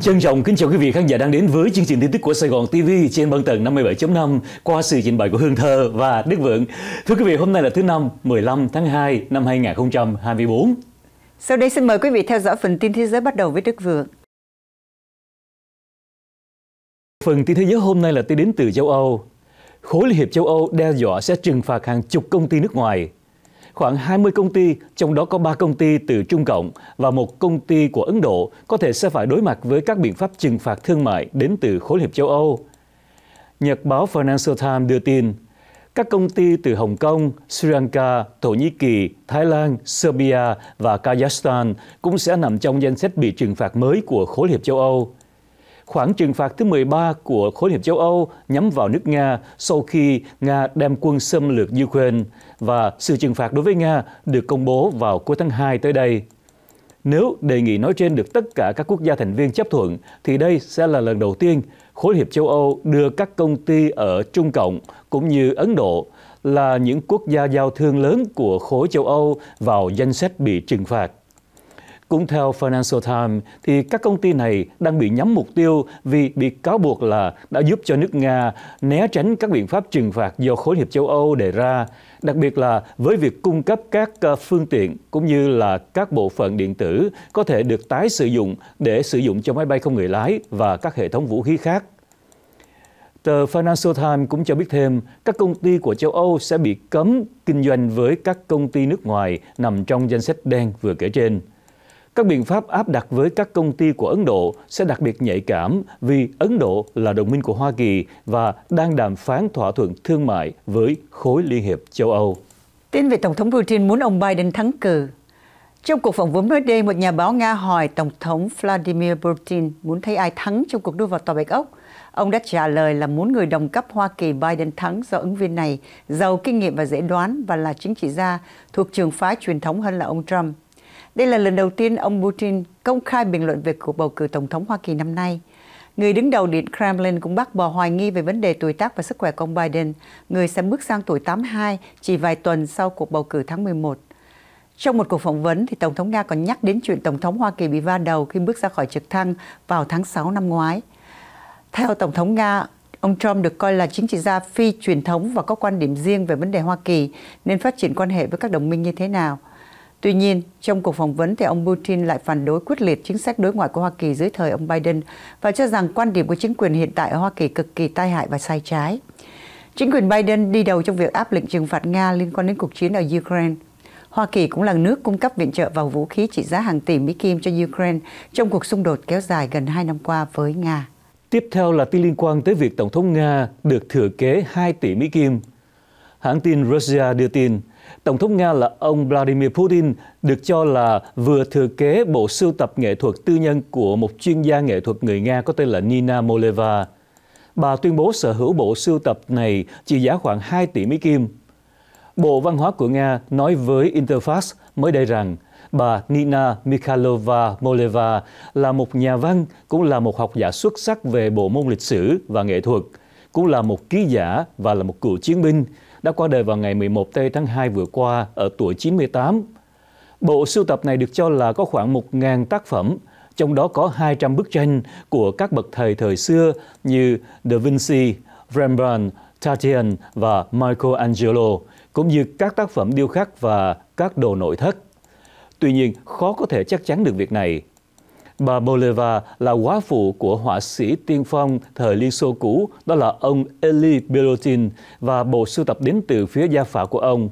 Trân trọng kính chào quý vị khán giả đang đến với chương trình tin tức của Sài Gòn TV trên băng tần 57.5 qua sự trình bày của Hương Thơ và Đức Vượng. Thưa quý vị, hôm nay là thứ năm 15 tháng 2 năm 2024. Sau đây xin mời quý vị theo dõi phần tin thế giới bắt đầu với Đức Vượng. Phần tin thế giới hôm nay là tin đến từ châu Âu. Khối Liên hiệp châu Âu đe dọa sẽ trừng phạt hàng chục công ty nước ngoài khoảng 20 công ty, trong đó có 3 công ty từ Trung Cộng và một công ty của Ấn Độ có thể sẽ phải đối mặt với các biện pháp trừng phạt thương mại đến từ khối hiệp châu Âu. Nhật báo Financial Times đưa tin, các công ty từ Hồng Kông, Sri Lanka, Thổ Nhĩ Kỳ, Thái Lan, Serbia và Kazakhstan cũng sẽ nằm trong danh sách bị trừng phạt mới của khối hiệp châu Âu khoản trừng phạt thứ 13 của Khối hiệp châu Âu nhắm vào nước Nga sau khi Nga đem quân xâm lược Ukraine và sự trừng phạt đối với Nga được công bố vào cuối tháng 2 tới đây. Nếu đề nghị nói trên được tất cả các quốc gia thành viên chấp thuận, thì đây sẽ là lần đầu tiên Khối hiệp châu Âu đưa các công ty ở Trung Cộng cũng như Ấn Độ là những quốc gia giao thương lớn của khối châu Âu vào danh sách bị trừng phạt. Cũng theo Financial Times, thì các công ty này đang bị nhắm mục tiêu vì bị cáo buộc là đã giúp cho nước Nga né tránh các biện pháp trừng phạt do khối hiệp châu Âu đề ra, đặc biệt là với việc cung cấp các ờ, phương tiện cũng như là các bộ phận điện tử có thể được tái sử dụng để sử dụng cho máy bay không người lái và các hệ thống vũ khí khác. Tờ Financial Times cũng cho biết thêm, các công ty của châu Âu sẽ bị cấm kinh doanh với các công ty nước ngoài nằm trong danh sách đen vừa kể trên. Các biện pháp áp đặt với các công ty của Ấn Độ sẽ đặc biệt nhạy cảm vì Ấn Độ là đồng minh của Hoa Kỳ và đang đàm phán thỏa thuận thương mại với khối Liên hiệp châu Âu. Tin về Tổng thống Putin muốn ông Biden thắng cử. Trong cuộc phỏng vấn mới đây, một nhà báo Nga hỏi Tổng thống Vladimir Putin muốn thấy ai thắng trong cuộc đua vào Tòa Bạch Ốc. Ông đã trả lời là muốn người đồng cấp Hoa Kỳ Biden thắng do ứng viên này giàu kinh nghiệm và dễ đoán và là chính trị gia thuộc trường phái truyền thống hơn là ông Trump. Đây là lần đầu tiên ông Putin công khai bình luận về cuộc bầu cử Tổng thống Hoa Kỳ năm nay. Người đứng đầu Điện Kremlin cũng bác bỏ hoài nghi về vấn đề tuổi tác và sức khỏe của ông Biden, người sẽ bước sang tuổi 82 chỉ vài tuần sau cuộc bầu cử tháng 11. Trong một cuộc phỏng vấn, thì Tổng thống Nga còn nhắc đến chuyện Tổng thống Hoa Kỳ bị va đầu khi bước ra khỏi trực thăng vào tháng 6 năm ngoái. Theo Tổng thống Nga, Ông Trump được coi là chính trị gia phi truyền thống và có quan điểm riêng về vấn đề Hoa Kỳ, nên phát triển quan hệ với các đồng minh như thế nào – Tuy nhiên, trong cuộc phỏng vấn thì ông Putin lại phản đối quyết liệt chính sách đối ngoại của Hoa Kỳ dưới thời ông Biden và cho rằng quan điểm của chính quyền hiện tại ở Hoa Kỳ cực kỳ tai hại và sai trái. Chính quyền Biden đi đầu trong việc áp lệnh trừng phạt Nga liên quan đến cuộc chiến ở Ukraine. Hoa Kỳ cũng là nước cung cấp viện trợ và vũ khí trị giá hàng tỷ Mỹ Kim cho Ukraine trong cuộc xung đột kéo dài gần 2 năm qua với Nga. Tiếp theo là tin liên quan tới việc Tổng thống Nga được thừa kế 2 tỷ Mỹ Kim. Hãng tin Russia đưa tin, Tổng thống Nga là ông Vladimir Putin được cho là vừa thừa kế bộ sưu tập nghệ thuật tư nhân của một chuyên gia nghệ thuật người Nga có tên là Nina Moleva. Bà tuyên bố sở hữu bộ sưu tập này trị giá khoảng 2 tỷ Mỹ Kim. Bộ Văn hóa của Nga nói với Interfax mới đây rằng bà Nina Mikhailova Moleva là một nhà văn, cũng là một học giả xuất sắc về bộ môn lịch sử và nghệ thuật, cũng là một ký giả và là một cựu chiến binh, đã qua đời vào ngày 11 tây tháng 2 vừa qua ở tuổi 98. Bộ sưu tập này được cho là có khoảng 1.000 tác phẩm, trong đó có 200 bức tranh của các bậc thầy thời xưa như Da Vinci, Rembrandt, Tatian và Michelangelo, cũng như các tác phẩm điêu khắc và các đồ nội thất. Tuy nhiên, khó có thể chắc chắn được việc này Bà Boleva là quá phụ của họa sĩ tiên phong thời Liên Xô cũ, đó là ông Eli Belotin và bộ sưu tập đến từ phía gia phả của ông.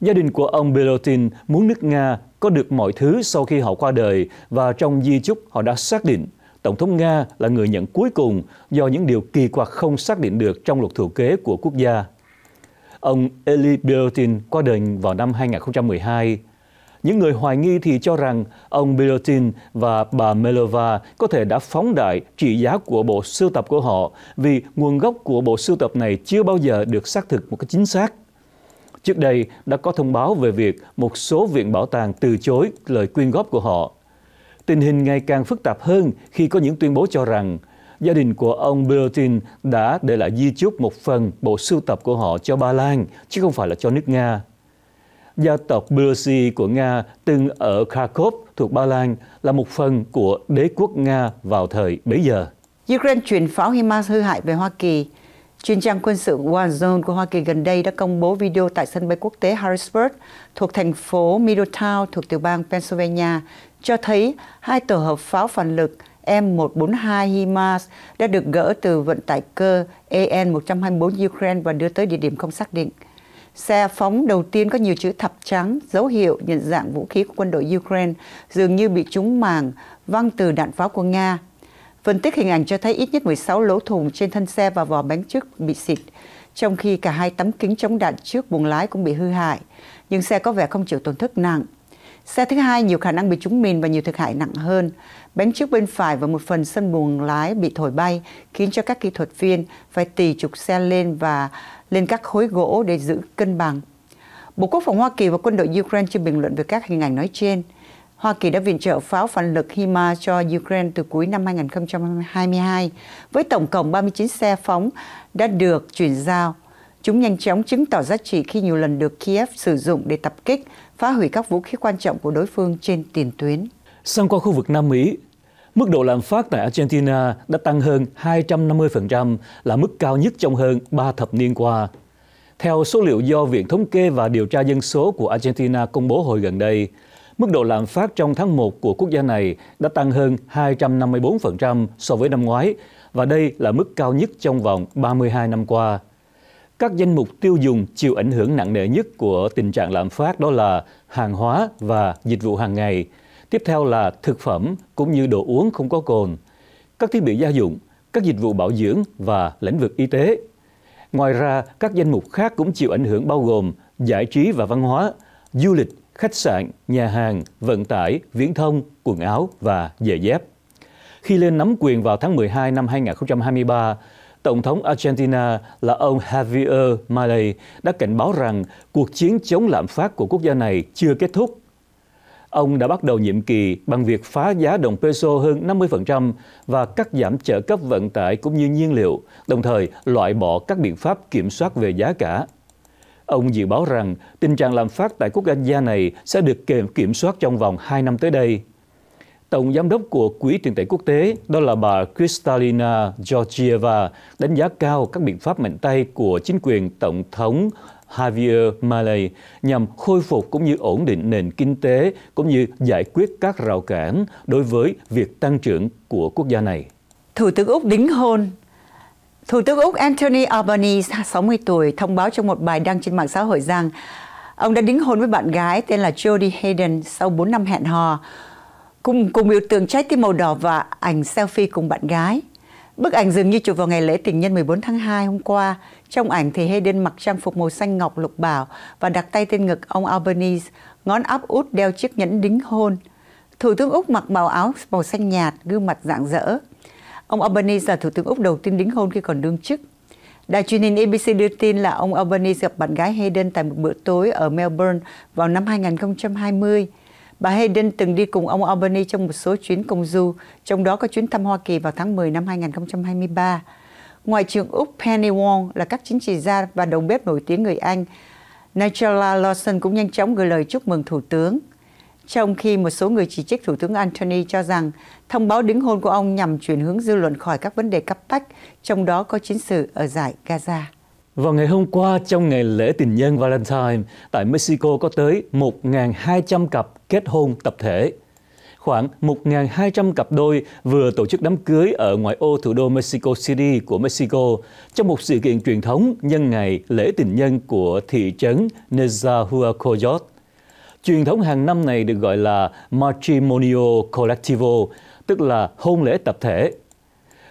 Gia đình của ông Belotin muốn nước Nga có được mọi thứ sau khi họ qua đời và trong di chúc họ đã xác định Tổng thống Nga là người nhận cuối cùng do những điều kỳ quặc không xác định được trong luật thừa kế của quốc gia. Ông Eli Belotin qua đời vào năm 2012. Những người hoài nghi thì cho rằng ông Bilotin và bà Melova có thể đã phóng đại trị giá của bộ sưu tập của họ vì nguồn gốc của bộ sưu tập này chưa bao giờ được xác thực một cách chính xác. Trước đây đã có thông báo về việc một số viện bảo tàng từ chối lời quyên góp của họ. Tình hình ngày càng phức tạp hơn khi có những tuyên bố cho rằng gia đình của ông Bilotin đã để lại di chúc một phần bộ sưu tập của họ cho Ba Lan, chứ không phải là cho nước Nga gia tộc Belushi của Nga từng ở Kharkov thuộc Ba Lan là một phần của đế quốc Nga vào thời bấy giờ. Ukraine chuyển pháo HIMARS hư hại về Hoa Kỳ. Chuyên trang quân sự Warzone của Hoa Kỳ gần đây đã công bố video tại sân bay quốc tế Harrisburg thuộc thành phố Middletown thuộc tiểu bang Pennsylvania cho thấy hai tổ hợp pháo phản lực M142 HIMARS đã được gỡ từ vận tải cơ AN-124 Ukraine và đưa tới địa điểm không xác định. Xe phóng đầu tiên có nhiều chữ thập trắng, dấu hiệu nhận dạng vũ khí của quân đội Ukraine dường như bị trúng màng, văng từ đạn pháo của Nga. Phân tích hình ảnh cho thấy ít nhất 16 lỗ thủng trên thân xe và vỏ bánh trước bị xịt, trong khi cả hai tấm kính chống đạn trước buồng lái cũng bị hư hại, nhưng xe có vẻ không chịu tổn thất nặng. Xe thứ hai nhiều khả năng bị trúng mìn và nhiều thiệt hại nặng hơn. Bánh trước bên phải và một phần sân buồng lái bị thổi bay, khiến cho các kỹ thuật viên phải tì trục xe lên và lên các khối gỗ để giữ cân bằng. Bộ Quốc phòng Hoa Kỳ và quân đội Ukraine chưa bình luận về các hình ảnh nói trên. Hoa Kỳ đã viện trợ pháo phản lực HIMA cho Ukraine từ cuối năm 2022, với tổng cộng 39 xe phóng đã được chuyển giao. Chúng nhanh chóng chứng tỏ giá trị khi nhiều lần được Kiev sử dụng để tập kích, phá hủy các vũ khí quan trọng của đối phương trên tiền tuyến. Sang qua khu vực Nam Mỹ, Mức độ lạm phát tại Argentina đã tăng hơn 250%, là mức cao nhất trong hơn 3 thập niên qua. Theo số liệu do Viện Thống kê và Điều tra Dân số của Argentina công bố hồi gần đây, mức độ lạm phát trong tháng 1 của quốc gia này đã tăng hơn 254% so với năm ngoái, và đây là mức cao nhất trong vòng 32 năm qua. Các danh mục tiêu dùng chịu ảnh hưởng nặng nề nhất của tình trạng lạm phát đó là hàng hóa và dịch vụ hàng ngày – Tiếp theo là thực phẩm cũng như đồ uống không có cồn, các thiết bị gia dụng, các dịch vụ bảo dưỡng và lĩnh vực y tế. Ngoài ra, các danh mục khác cũng chịu ảnh hưởng bao gồm giải trí và văn hóa, du lịch, khách sạn, nhà hàng, vận tải, viễn thông, quần áo và giày dép. Khi lên nắm quyền vào tháng 12 năm 2023, Tổng thống Argentina là ông Javier Milei đã cảnh báo rằng cuộc chiến chống lạm phát của quốc gia này chưa kết thúc ông đã bắt đầu nhiệm kỳ bằng việc phá giá đồng peso hơn 50% và cắt giảm trợ cấp vận tải cũng như nhiên liệu, đồng thời loại bỏ các biện pháp kiểm soát về giá cả. Ông dự báo rằng tình trạng lạm phát tại quốc gia này sẽ được kiểm soát trong vòng 2 năm tới đây. Tổng giám đốc của Quỹ tiền tệ quốc tế, đó là bà Kristalina Georgieva, đánh giá cao các biện pháp mạnh tay của chính quyền Tổng thống Javier Malay nhằm khôi phục cũng như ổn định nền kinh tế cũng như giải quyết các rào cản đối với việc tăng trưởng của quốc gia này. Thủ tướng Úc đính hôn Thủ tướng Úc Anthony Albanese, 60 tuổi, thông báo trong một bài đăng trên mạng xã hội rằng ông đã đính hôn với bạn gái tên là Jodie Hayden sau 4 năm hẹn hò, cùng cùng biểu tượng trái tim màu đỏ và ảnh selfie cùng bạn gái. Bức ảnh dường như chụp vào ngày lễ tình nhân 14 tháng 2 hôm qua. Trong ảnh thì Hayden mặc trang phục màu xanh ngọc lục bảo và đặt tay trên ngực ông Albanese, ngón áp út đeo chiếc nhẫn đính hôn. Thủ tướng Úc mặc màu áo màu xanh nhạt, gương mặt rạng rỡ. Ông Albanese là thủ tướng Úc đầu tiên đính hôn khi còn đương chức. Đài truyền hình ABC đưa tin là ông Albanese gặp bạn gái Hayden tại một bữa tối ở Melbourne vào năm 2020. Bà Hayden từng đi cùng ông Albany trong một số chuyến công du, trong đó có chuyến thăm Hoa Kỳ vào tháng 10 năm 2023. Ngoại trưởng Úc Penny Wong là các chính trị gia và đầu bếp nổi tiếng người Anh. Nicola Lawson cũng nhanh chóng gửi lời chúc mừng Thủ tướng. Trong khi một số người chỉ trích Thủ tướng Anthony cho rằng thông báo đính hôn của ông nhằm chuyển hướng dư luận khỏi các vấn đề cấp bách, trong đó có chiến sự ở giải Gaza. Vào ngày hôm qua, trong ngày lễ tình nhân Valentine, tại Mexico có tới 1.200 cặp kết hôn tập thể. Khoảng 1.200 cặp đôi vừa tổ chức đám cưới ở ngoại ô thủ đô Mexico City của Mexico trong một sự kiện truyền thống nhân ngày lễ tình nhân của thị trấn Nezahualcoyot. Truyền thống hàng năm này được gọi là Matrimonio Collectivo, tức là hôn lễ tập thể.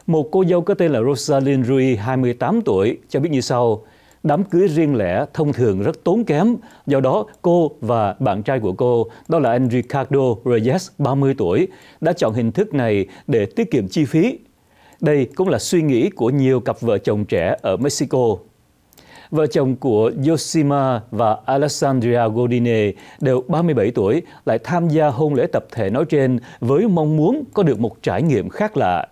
Một cô dâu có tên là Rosalind Rui, 28 tuổi, cho biết như sau. Đám cưới riêng lẻ thông thường rất tốn kém, do đó cô và bạn trai của cô, đó là anh Ricardo Reyes, 30 tuổi, đã chọn hình thức này để tiết kiệm chi phí. Đây cũng là suy nghĩ của nhiều cặp vợ chồng trẻ ở Mexico vợ chồng của Yoshima và Alessandria Godine đều 37 tuổi lại tham gia hôn lễ tập thể nói trên với mong muốn có được một trải nghiệm khác lạ.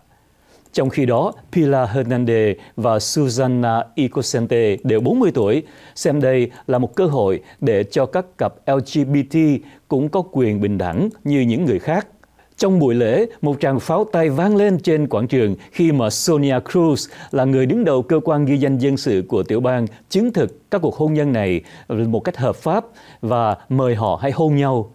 Trong khi đó, Pilar Hernandez và Susanna Icosente đều 40 tuổi, xem đây là một cơ hội để cho các cặp LGBT cũng có quyền bình đẳng như những người khác. Trong buổi lễ, một tràng pháo tay vang lên trên quảng trường khi mà Sonia Cruz là người đứng đầu cơ quan ghi danh dân sự của tiểu bang chứng thực các cuộc hôn nhân này một cách hợp pháp và mời họ hãy hôn nhau.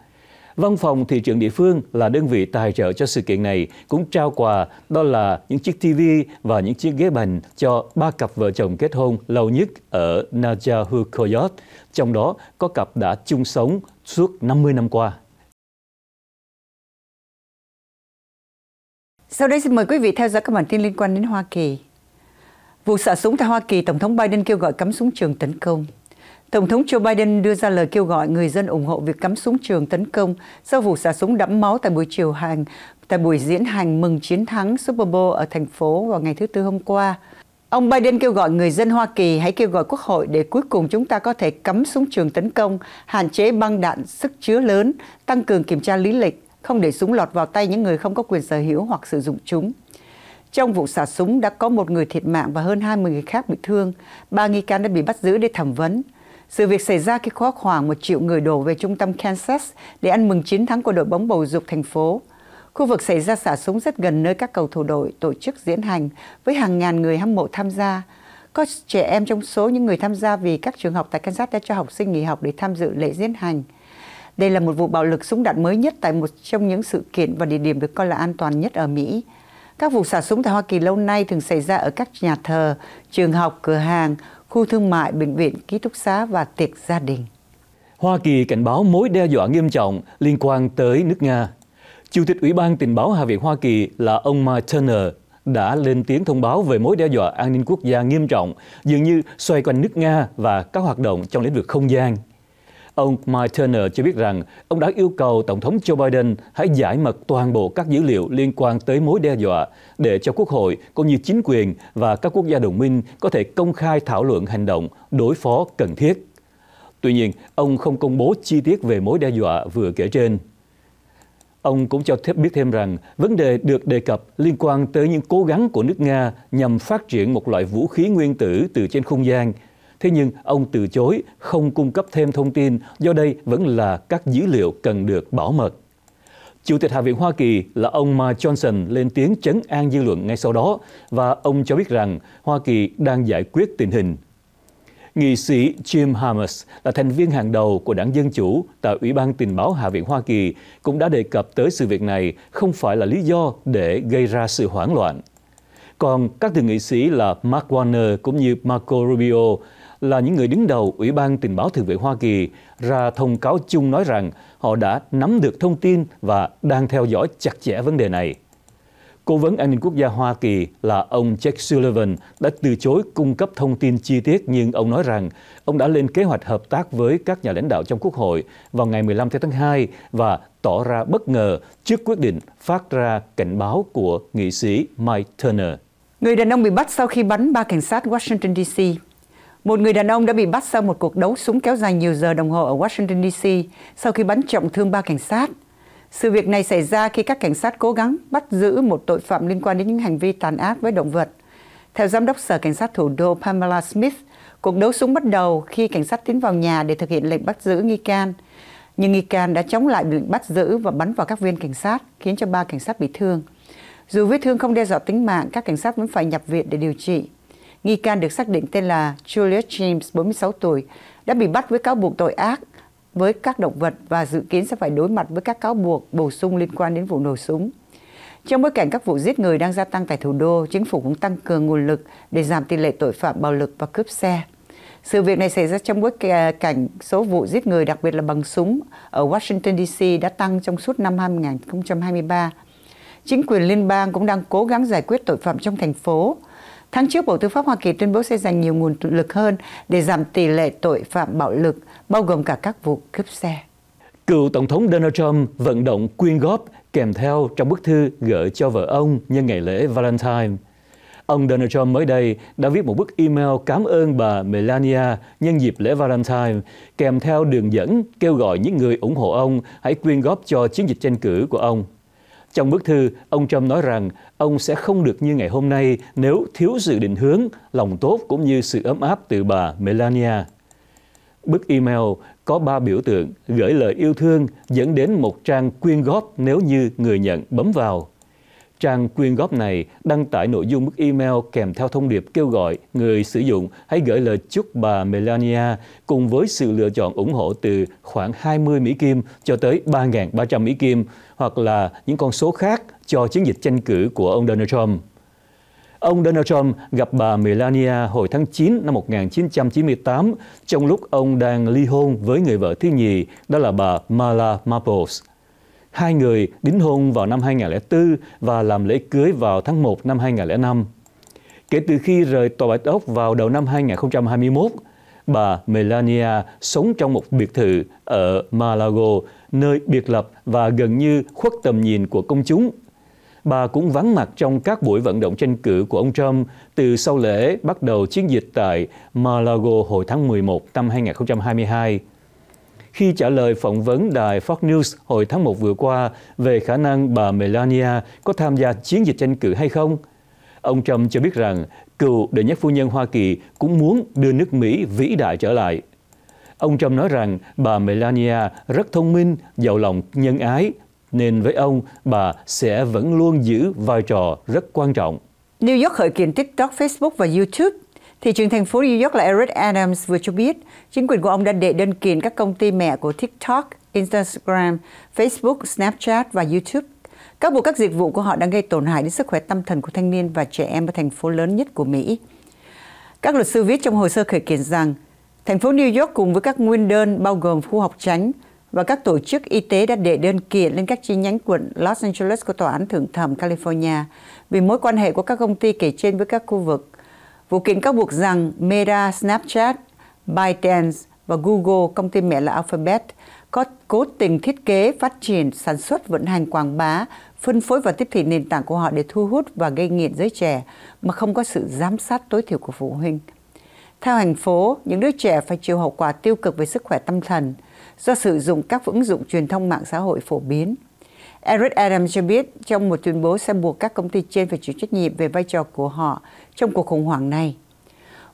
Văn phòng thị trường địa phương là đơn vị tài trợ cho sự kiện này cũng trao quà đó là những chiếc TV và những chiếc ghế bành cho ba cặp vợ chồng kết hôn lâu nhất ở Najahukoyot, trong đó có cặp đã chung sống suốt 50 năm qua. Sau đây xin mời quý vị theo dõi các bản tin liên quan đến Hoa Kỳ. Vụ xả súng tại Hoa Kỳ, Tổng thống Biden kêu gọi cấm súng trường tấn công. Tổng thống Joe Biden đưa ra lời kêu gọi người dân ủng hộ việc cắm súng trường tấn công sau vụ xả súng đẫm máu tại buổi chiều hành tại buổi diễn hành mừng chiến thắng Super Bowl ở thành phố vào ngày thứ Tư hôm qua. Ông Biden kêu gọi người dân Hoa Kỳ hãy kêu gọi Quốc hội để cuối cùng chúng ta có thể cấm súng trường tấn công, hạn chế băng đạn sức chứa lớn, tăng cường kiểm tra lý lịch, không để súng lọt vào tay những người không có quyền sở hữu hoặc sử dụng chúng. Trong vụ xả súng đã có một người thiệt mạng và hơn 20 người khác bị thương. Ba nghi can đã bị bắt giữ để thẩm vấn. Sự việc xảy ra khi có khoảng một triệu người đổ về trung tâm Kansas để ăn mừng chiến thắng của đội bóng bầu dục thành phố. Khu vực xảy ra xả súng rất gần nơi các cầu thủ đội tổ chức diễn hành với hàng ngàn người hâm mộ tham gia. Có trẻ em trong số những người tham gia vì các trường học tại Kansas đã cho học sinh nghỉ học để tham dự lễ diễn hành. Đây là một vụ bạo lực súng đạn mới nhất tại một trong những sự kiện và địa điểm được coi là an toàn nhất ở Mỹ. Các vụ xả súng tại Hoa Kỳ lâu nay thường xảy ra ở các nhà thờ, trường học, cửa hàng, khu thương mại, bệnh viện, ký túc xá và tiệc gia đình. Hoa Kỳ cảnh báo mối đe dọa nghiêm trọng liên quan tới nước Nga. Chủ tịch Ủy ban Tình báo Hạ viện Hoa Kỳ là ông Mike Turner đã lên tiếng thông báo về mối đe dọa an ninh quốc gia nghiêm trọng, dường như xoay quanh nước Nga và các hoạt động trong lĩnh vực không gian Ông Mike Turner cho biết rằng ông đã yêu cầu Tổng thống Joe Biden hãy giải mật toàn bộ các dữ liệu liên quan tới mối đe dọa để cho Quốc hội cũng như chính quyền và các quốc gia đồng minh có thể công khai thảo luận hành động đối phó cần thiết. Tuy nhiên, ông không công bố chi tiết về mối đe dọa vừa kể trên. Ông cũng cho biết thêm rằng vấn đề được đề cập liên quan tới những cố gắng của nước Nga nhằm phát triển một loại vũ khí nguyên tử từ trên không gian Thế nhưng ông từ chối không cung cấp thêm thông tin do đây vẫn là các dữ liệu cần được bảo mật. Chủ tịch Hạ viện Hoa Kỳ là ông Mike Johnson lên tiếng chấn an dư luận ngay sau đó và ông cho biết rằng Hoa Kỳ đang giải quyết tình hình. Nghị sĩ Jim Hammers là thành viên hàng đầu của đảng Dân Chủ tại Ủy ban Tình báo Hạ viện Hoa Kỳ cũng đã đề cập tới sự việc này không phải là lý do để gây ra sự hoảng loạn. Còn các thượng nghị sĩ là Mark Warner cũng như Marco Rubio là những người đứng đầu Ủy ban Tình báo Thượng Vệ Hoa Kỳ ra thông cáo chung nói rằng họ đã nắm được thông tin và đang theo dõi chặt chẽ vấn đề này. Cố vấn an ninh quốc gia Hoa Kỳ là ông Jack Sullivan đã từ chối cung cấp thông tin chi tiết nhưng ông nói rằng ông đã lên kế hoạch hợp tác với các nhà lãnh đạo trong Quốc hội vào ngày 15 tháng 2 và tỏ ra bất ngờ trước quyết định phát ra cảnh báo của nghị sĩ Mike Turner. Người đàn ông bị bắt sau khi bắn ba cảnh sát Washington D.C. Một người đàn ông đã bị bắt sau một cuộc đấu súng kéo dài nhiều giờ đồng hồ ở Washington DC sau khi bắn trọng thương ba cảnh sát. Sự việc này xảy ra khi các cảnh sát cố gắng bắt giữ một tội phạm liên quan đến những hành vi tàn ác với động vật. Theo giám đốc sở cảnh sát thủ đô Pamela Smith, cuộc đấu súng bắt đầu khi cảnh sát tiến vào nhà để thực hiện lệnh bắt giữ nghi can. Nhưng nghi can đã chống lại lệnh bắt giữ và bắn vào các viên cảnh sát, khiến cho ba cảnh sát bị thương. Dù vết thương không đe dọa tính mạng, các cảnh sát vẫn phải nhập viện để điều trị. Nghi can được xác định tên là Julius James, 46 tuổi, đã bị bắt với cáo buộc tội ác với các động vật và dự kiến sẽ phải đối mặt với các cáo buộc bổ sung liên quan đến vụ nổ súng. Trong bối cảnh các vụ giết người đang gia tăng tại thủ đô, chính phủ cũng tăng cường nguồn lực để giảm tỷ lệ tội phạm bạo lực và cướp xe. Sự việc này xảy ra trong bối cảnh số vụ giết người đặc biệt là bằng súng ở Washington DC đã tăng trong suốt năm 2023. Chính quyền liên bang cũng đang cố gắng giải quyết tội phạm trong thành phố Tháng trước, Bộ Tư pháp Hoa Kỳ tuyên bố sẽ dành nhiều nguồn lực hơn để giảm tỷ lệ tội phạm bạo lực, bao gồm cả các vụ cướp xe. Cựu Tổng thống Donald Trump vận động quyên góp kèm theo trong bức thư gửi cho vợ ông nhân ngày lễ Valentine. Ông Donald Trump mới đây đã viết một bức email cảm ơn bà Melania nhân dịp lễ Valentine, kèm theo đường dẫn kêu gọi những người ủng hộ ông hãy quyên góp cho chiến dịch tranh cử của ông. Trong bức thư, ông Trump nói rằng ông sẽ không được như ngày hôm nay nếu thiếu sự định hướng, lòng tốt cũng như sự ấm áp từ bà Melania. Bức email có ba biểu tượng gửi lời yêu thương dẫn đến một trang quyên góp nếu như người nhận bấm vào. Trang quyên góp này đăng tải nội dung bức email kèm theo thông điệp kêu gọi người sử dụng hãy gửi lời chúc bà Melania cùng với sự lựa chọn ủng hộ từ khoảng 20 Mỹ Kim cho tới 3.300 Mỹ Kim hoặc là những con số khác cho chiến dịch tranh cử của ông Donald Trump. Ông Donald Trump gặp bà Melania hồi tháng 9 năm 1998 trong lúc ông đang ly hôn với người vợ thứ nhì, đó là bà Marla Maples. Hai người đính hôn vào năm 2004 và làm lễ cưới vào tháng 1 năm 2005. Kể từ khi rời Tòa Bạch Ốc vào đầu năm 2021, bà Melania sống trong một biệt thự ở Malago, nơi biệt lập và gần như khuất tầm nhìn của công chúng. Bà cũng vắng mặt trong các buổi vận động tranh cử của ông Trump từ sau lễ bắt đầu chiến dịch tại Malago hồi tháng 11 năm 2022 khi trả lời phỏng vấn đài Fox News hồi tháng 1 vừa qua về khả năng bà Melania có tham gia chiến dịch tranh cử hay không. Ông Trump cho biết rằng cựu đệ nhất phu nhân Hoa Kỳ cũng muốn đưa nước Mỹ vĩ đại trở lại. Ông Trump nói rằng bà Melania rất thông minh, giàu lòng nhân ái, nên với ông, bà sẽ vẫn luôn giữ vai trò rất quan trọng. New York khởi kiện TikTok, Facebook và YouTube Thị trưởng thành phố New York là Eric Adams vừa cho biết, chính quyền của ông đã đệ đơn kiện các công ty mẹ của TikTok, Instagram, Facebook, Snapchat và YouTube. Các buộc các dịch vụ của họ đang gây tổn hại đến sức khỏe tâm thần của thanh niên và trẻ em ở thành phố lớn nhất của Mỹ. Các luật sư viết trong hồ sơ khởi kiện rằng, thành phố New York cùng với các nguyên đơn bao gồm khu học tránh và các tổ chức y tế đã đệ đơn kiện lên các chi nhánh quận Los Angeles của Tòa án Thượng thẩm California vì mối quan hệ của các công ty kể trên với các khu vực Vụ kiện cáo buộc rằng Meta, Snapchat, ByteDance và Google, công ty mẹ là Alphabet, có cố tình thiết kế, phát triển, sản xuất, vận hành, quảng bá, phân phối và tiếp thị nền tảng của họ để thu hút và gây nghiện giới trẻ mà không có sự giám sát tối thiểu của phụ huynh. Theo thành phố, những đứa trẻ phải chịu hậu quả tiêu cực về sức khỏe tâm thần do sử dụng các ứng dụng truyền thông mạng xã hội phổ biến. Eric Adams cho biết trong một tuyên bố sẽ buộc các công ty trên phải chịu trách nhiệm về vai trò của họ trong cuộc khủng hoảng này.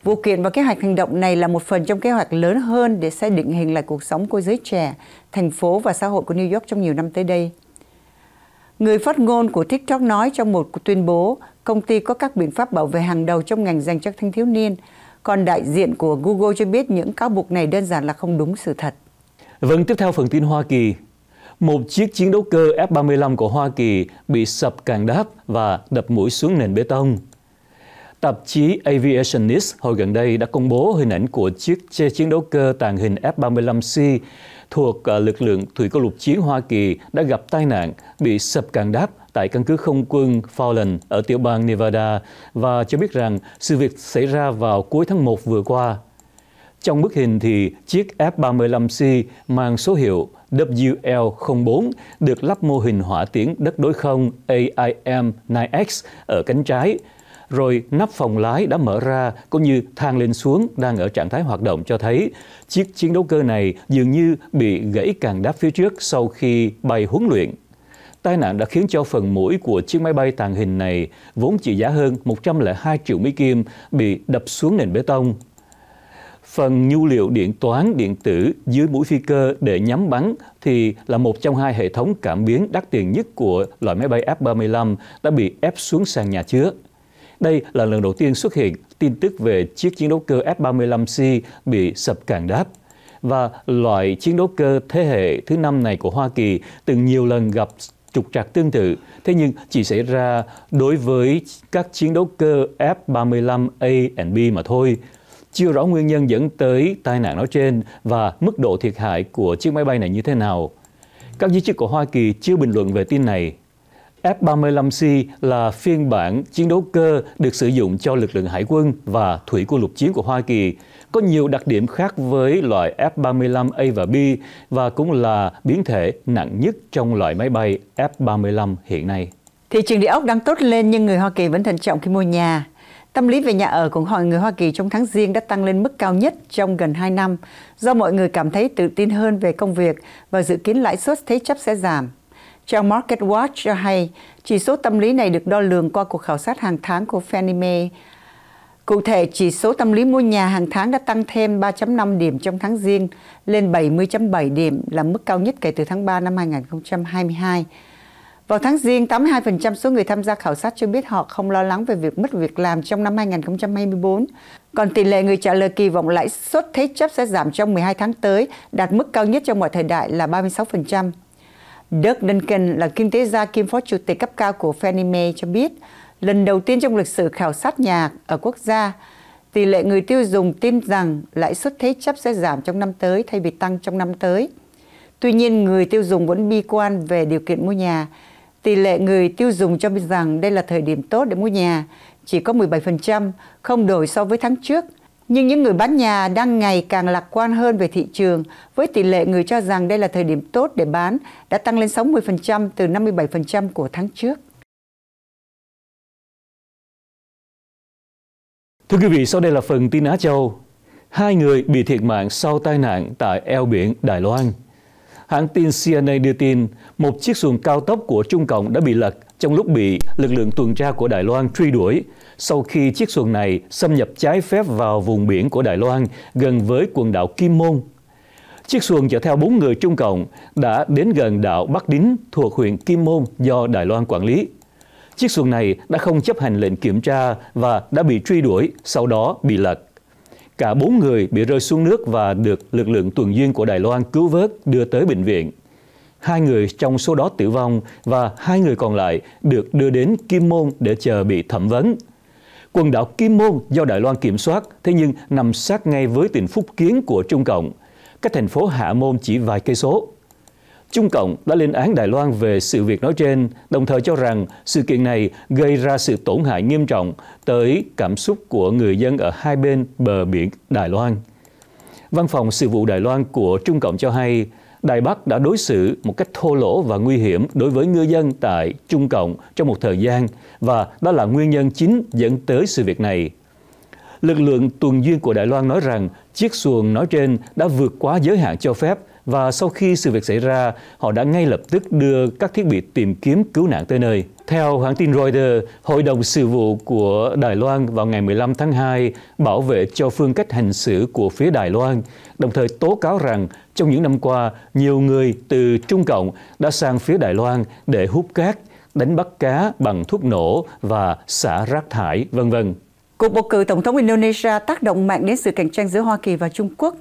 Vụ kiện và kế hoạch hành động này là một phần trong kế hoạch lớn hơn để xây định hình lại cuộc sống của giới trẻ, thành phố và xã hội của New York trong nhiều năm tới đây. Người phát ngôn của TikTok nói trong một tuyên bố, công ty có các biện pháp bảo vệ hàng đầu trong ngành dành cho thanh thiếu niên, còn đại diện của Google cho biết những cáo buộc này đơn giản là không đúng sự thật. Vâng, tiếp theo phần tin Hoa Kỳ. Một chiếc chiến đấu cơ F-35 của Hoa Kỳ bị sập càng đáp và đập mũi xuống nền bê tông. Tạp chí Aviationist hồi gần đây đã công bố hình ảnh của chiếc xe chiến đấu cơ tàng hình F-35C thuộc à, lực lượng thủy quân lục chiến Hoa Kỳ đã gặp tai nạn bị sập càng đáp tại căn cứ không quân Fallon ở tiểu bang Nevada và cho biết rằng sự việc xảy ra vào cuối tháng 1 vừa qua. Trong bức hình thì chiếc F-35C mang số hiệu WL04 được lắp mô hình hỏa tiễn đất đối không AIM-9X ở cánh trái rồi nắp phòng lái đã mở ra cũng như thang lên xuống đang ở trạng thái hoạt động cho thấy chiếc chiến đấu cơ này dường như bị gãy càng đáp phía trước sau khi bay huấn luyện. Tai nạn đã khiến cho phần mũi của chiếc máy bay tàng hình này vốn trị giá hơn 102 triệu Mỹ Kim bị đập xuống nền bê tông. Phần nhu liệu điện toán điện tử dưới mũi phi cơ để nhắm bắn thì là một trong hai hệ thống cảm biến đắt tiền nhất của loại máy bay F-35 đã bị ép xuống sàn nhà chứa. Đây là lần đầu tiên xuất hiện tin tức về chiếc chiến đấu cơ F-35C bị sập cạn đáp và loại chiến đấu cơ thế hệ thứ năm này của Hoa Kỳ từng nhiều lần gặp trục trặc tương tự, thế nhưng chỉ xảy ra đối với các chiến đấu cơ f 35 a B mà thôi. Chưa rõ nguyên nhân dẫn tới tai nạn nói trên và mức độ thiệt hại của chiếc máy bay này như thế nào. Các giới chức của Hoa Kỳ chưa bình luận về tin này. F-35C là phiên bản chiến đấu cơ được sử dụng cho lực lượng hải quân và thủy quân lục chiến của Hoa Kỳ, có nhiều đặc điểm khác với loại F-35A và B và cũng là biến thể nặng nhất trong loại máy bay F-35 hiện nay. Thị trường địa ốc đang tốt lên nhưng người Hoa Kỳ vẫn thận trọng khi mua nhà. Tâm lý về nhà ở của hội người Hoa Kỳ trong tháng riêng đã tăng lên mức cao nhất trong gần 2 năm do mọi người cảm thấy tự tin hơn về công việc và dự kiến lãi suất thế chấp sẽ giảm. Trang Market Watch cho hay chỉ số tâm lý này được đo lường qua cuộc khảo sát hàng tháng của Fannie Mae. Cụ thể, chỉ số tâm lý mua nhà hàng tháng đã tăng thêm 3.5 điểm trong tháng riêng lên 70.7 điểm là mức cao nhất kể từ tháng 3 năm 2022. Vào tháng riêng, 82% số người tham gia khảo sát cho biết họ không lo lắng về việc mất việc làm trong năm 2024. Còn tỷ lệ người trả lời kỳ vọng lãi suất thế chấp sẽ giảm trong 12 tháng tới, đạt mức cao nhất trong mọi thời đại là 36%. Doug Duncan là kinh tế gia kiêm phó chủ tịch cấp cao của Fannie Mae cho biết, lần đầu tiên trong lịch sử khảo sát nhà ở quốc gia, tỷ lệ người tiêu dùng tin rằng lãi suất thế chấp sẽ giảm trong năm tới thay vì tăng trong năm tới. Tuy nhiên, người tiêu dùng vẫn bi quan về điều kiện mua nhà. Tỷ lệ người tiêu dùng cho biết rằng đây là thời điểm tốt để mua nhà, chỉ có 17%, không đổi so với tháng trước nhưng những người bán nhà đang ngày càng lạc quan hơn về thị trường, với tỷ lệ người cho rằng đây là thời điểm tốt để bán đã tăng lên 60% từ 57% của tháng trước. Thưa quý vị, sau đây là phần tin Á Châu. Hai người bị thiệt mạng sau tai nạn tại eo biển Đài Loan. Hãng tin CNN đưa tin một chiếc xuồng cao tốc của Trung Cộng đã bị lật trong lúc bị lực lượng tuần tra của Đài Loan truy đuổi sau khi chiếc xuồng này xâm nhập trái phép vào vùng biển của Đài Loan gần với quần đảo Kim Môn. Chiếc xuồng chở theo bốn người Trung Cộng đã đến gần đảo Bắc Đính thuộc huyện Kim Môn do Đài Loan quản lý. Chiếc xuồng này đã không chấp hành lệnh kiểm tra và đã bị truy đuổi, sau đó bị lật. Cả bốn người bị rơi xuống nước và được lực lượng tuần duyên của Đài Loan cứu vớt đưa tới bệnh viện hai người trong số đó tử vong và hai người còn lại được đưa đến Kim Môn để chờ bị thẩm vấn. Quần đảo Kim Môn do Đài Loan kiểm soát, thế nhưng nằm sát ngay với tỉnh Phúc Kiến của Trung Cộng, cách thành phố Hạ Môn chỉ vài cây số. Trung Cộng đã lên án Đài Loan về sự việc nói trên, đồng thời cho rằng sự kiện này gây ra sự tổn hại nghiêm trọng tới cảm xúc của người dân ở hai bên bờ biển Đài Loan. Văn phòng sự vụ Đài Loan của Trung Cộng cho hay, Đài Bắc đã đối xử một cách thô lỗ và nguy hiểm đối với ngư dân tại Trung Cộng trong một thời gian và đó là nguyên nhân chính dẫn tới sự việc này. Lực lượng tuần duyên của Đài Loan nói rằng chiếc xuồng nói trên đã vượt quá giới hạn cho phép và sau khi sự việc xảy ra, họ đã ngay lập tức đưa các thiết bị tìm kiếm cứu nạn tới nơi. Theo hãng tin Reuters, Hội đồng sự vụ của Đài Loan vào ngày 15 tháng 2 bảo vệ cho phương cách hành xử của phía Đài Loan, đồng thời tố cáo rằng trong những năm qua, nhiều người từ Trung Cộng đã sang phía Đài Loan để hút cát, đánh bắt cá bằng thuốc nổ và xả rác thải, vân vân. Cuộc bầu cử Tổng thống Indonesia tác động mạnh đến sự cạnh tranh giữa Hoa Kỳ và Trung Quốc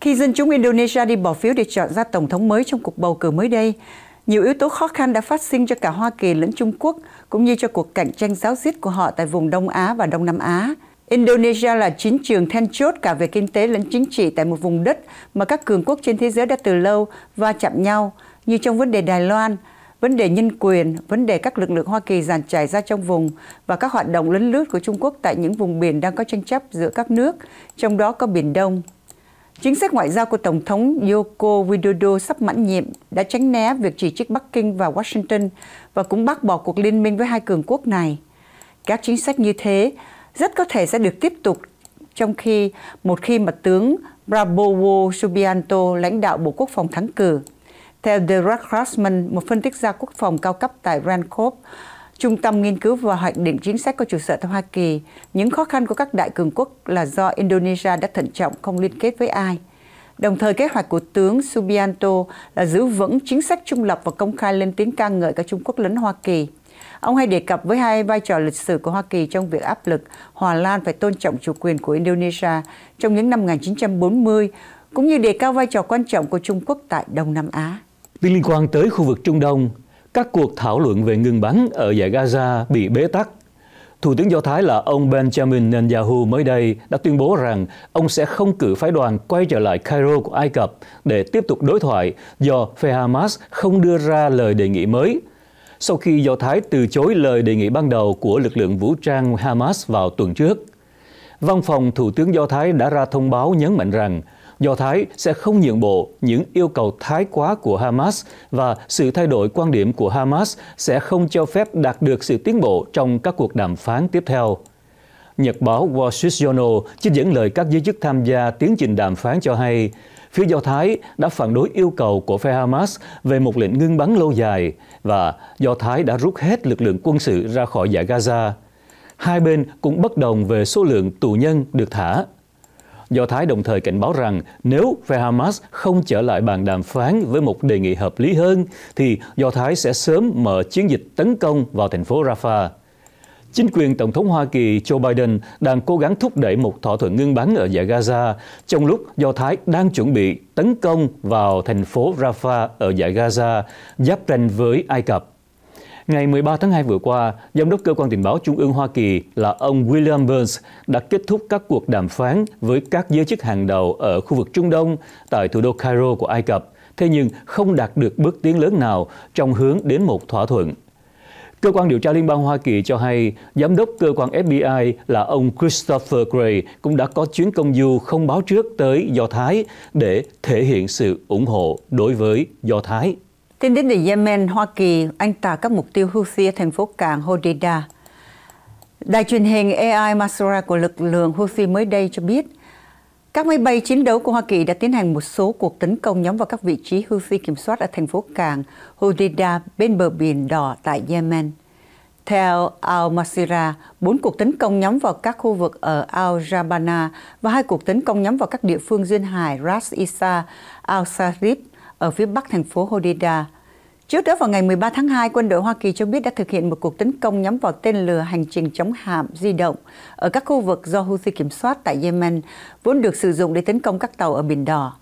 khi dân chúng Indonesia đi bỏ phiếu để chọn ra tổng thống mới trong cuộc bầu cử mới đây, nhiều yếu tố khó khăn đã phát sinh cho cả Hoa Kỳ lẫn Trung Quốc, cũng như cho cuộc cạnh tranh giáo diết của họ tại vùng Đông Á và Đông Nam Á. Indonesia là chính trường then chốt cả về kinh tế lẫn chính trị tại một vùng đất mà các cường quốc trên thế giới đã từ lâu va chạm nhau, như trong vấn đề Đài Loan, vấn đề nhân quyền, vấn đề các lực lượng Hoa Kỳ dàn trải ra trong vùng và các hoạt động lấn lướt của Trung Quốc tại những vùng biển đang có tranh chấp giữa các nước, trong đó có Biển Đông. Chính sách ngoại giao của Tổng thống Yoko Widodo sắp mãn nhiệm đã tránh né việc chỉ trích Bắc Kinh và Washington và cũng bác bỏ cuộc liên minh với hai cường quốc này. Các chính sách như thế rất có thể sẽ được tiếp tục trong khi một khi mà tướng Prabowo Subianto lãnh đạo Bộ Quốc phòng thắng cử. Theo Derek Crossman, một phân tích gia quốc phòng cao cấp tại Rand Corp, Trung tâm Nghiên cứu và Hoạch định Chính sách có trụ sở tại Hoa Kỳ, những khó khăn của các đại cường quốc là do Indonesia đã thận trọng không liên kết với ai. Đồng thời, kế hoạch của tướng Subianto là giữ vững chính sách trung lập và công khai lên tiếng ca ngợi cả Trung Quốc lẫn Hoa Kỳ. Ông hay đề cập với hai vai trò lịch sử của Hoa Kỳ trong việc áp lực Hòa Lan phải tôn trọng chủ quyền của Indonesia trong những năm 1940, cũng như đề cao vai trò quan trọng của Trung Quốc tại Đông Nam Á. Liên quan tới khu vực Trung Đông, các cuộc thảo luận về ngừng bắn ở giải Gaza bị bế tắc. Thủ tướng Do Thái là ông Benjamin Netanyahu mới đây đã tuyên bố rằng ông sẽ không cử phái đoàn quay trở lại Cairo của Ai Cập để tiếp tục đối thoại do phe Hamas không đưa ra lời đề nghị mới. Sau khi Do Thái từ chối lời đề nghị ban đầu của lực lượng vũ trang Hamas vào tuần trước, Văn phòng Thủ tướng Do Thái đã ra thông báo nhấn mạnh rằng Do Thái sẽ không nhượng bộ những yêu cầu thái quá của Hamas và sự thay đổi quan điểm của Hamas sẽ không cho phép đạt được sự tiến bộ trong các cuộc đàm phán tiếp theo. Nhật báo Wall Street Journal trích dẫn lời các giới chức tham gia tiến trình đàm phán cho hay, phía Do Thái đã phản đối yêu cầu của phe Hamas về một lệnh ngưng bắn lâu dài và Do Thái đã rút hết lực lượng quân sự ra khỏi giải Gaza. Hai bên cũng bất đồng về số lượng tù nhân được thả. Do Thái đồng thời cảnh báo rằng nếu phe Hamas không trở lại bàn đàm phán với một đề nghị hợp lý hơn, thì Do Thái sẽ sớm mở chiến dịch tấn công vào thành phố Rafah. Chính quyền Tổng thống Hoa Kỳ Joe Biden đang cố gắng thúc đẩy một thỏa thuận ngưng bắn ở giải Gaza, trong lúc Do Thái đang chuẩn bị tấn công vào thành phố Rafah ở giải Gaza, giáp ranh với Ai Cập. Ngày 13 tháng 2 vừa qua, Giám đốc Cơ quan Tình báo Trung ương Hoa Kỳ là ông William Burns đã kết thúc các cuộc đàm phán với các giới chức hàng đầu ở khu vực Trung Đông tại thủ đô Cairo của Ai Cập, thế nhưng không đạt được bước tiến lớn nào trong hướng đến một thỏa thuận. Cơ quan điều tra Liên bang Hoa Kỳ cho hay, giám đốc cơ quan FBI là ông Christopher Gray cũng đã có chuyến công du không báo trước tới Do Thái để thể hiện sự ủng hộ đối với Do Thái. Tin đến từ Yemen, Hoa Kỳ, anh tả các mục tiêu Houthi ở thành phố cảng Hodeida. Đài truyền hình AI Masora của lực lượng Houthi mới đây cho biết, các máy bay chiến đấu của Hoa Kỳ đã tiến hành một số cuộc tấn công nhắm vào các vị trí Houthi kiểm soát ở thành phố cảng Hodeida bên bờ biển đỏ tại Yemen. Theo Al-Masira, bốn cuộc tấn công nhắm vào các khu vực ở Al-Jabana và hai cuộc tấn công nhắm vào các địa phương duyên hải Ras Isa, Al-Sarib ở phía bắc thành phố Hodeida. Trước đó vào ngày 13 tháng 2, quân đội Hoa Kỳ cho biết đã thực hiện một cuộc tấn công nhắm vào tên lửa hành trình chống hạm di động ở các khu vực do Houthi kiểm soát tại Yemen, vốn được sử dụng để tấn công các tàu ở Biển Đỏ.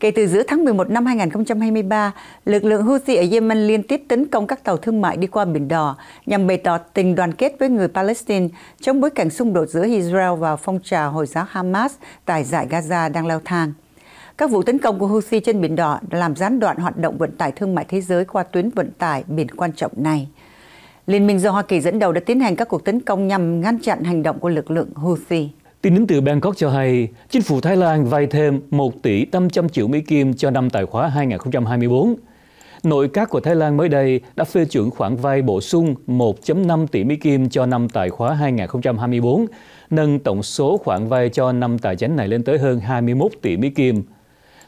Kể từ giữa tháng 11 năm 2023, lực lượng Houthi ở Yemen liên tiếp tấn công các tàu thương mại đi qua Biển Đỏ nhằm bày tỏ tình đoàn kết với người Palestine trong bối cảnh xung đột giữa Israel và phong trào Hồi giáo Hamas tại giải Gaza đang leo thang. Các vụ tấn công của Houthi trên Biển Đỏ làm gián đoạn hoạt động vận tải thương mại thế giới qua tuyến vận tải biển quan trọng này. Liên minh do Hoa Kỳ dẫn đầu đã tiến hành các cuộc tấn công nhằm ngăn chặn hành động của lực lượng Houthi. Tin đến từ Bangkok cho hay, chính phủ Thái Lan vay thêm 1 tỷ 500 triệu Mỹ Kim cho năm tài khoá 2024. Nội các của Thái Lan mới đây đã phê chuẩn khoản vay bổ sung 1.5 tỷ Mỹ Kim cho năm tài khoá 2024, nâng tổng số khoản vay cho năm tài chính này lên tới hơn 21 tỷ Mỹ Kim.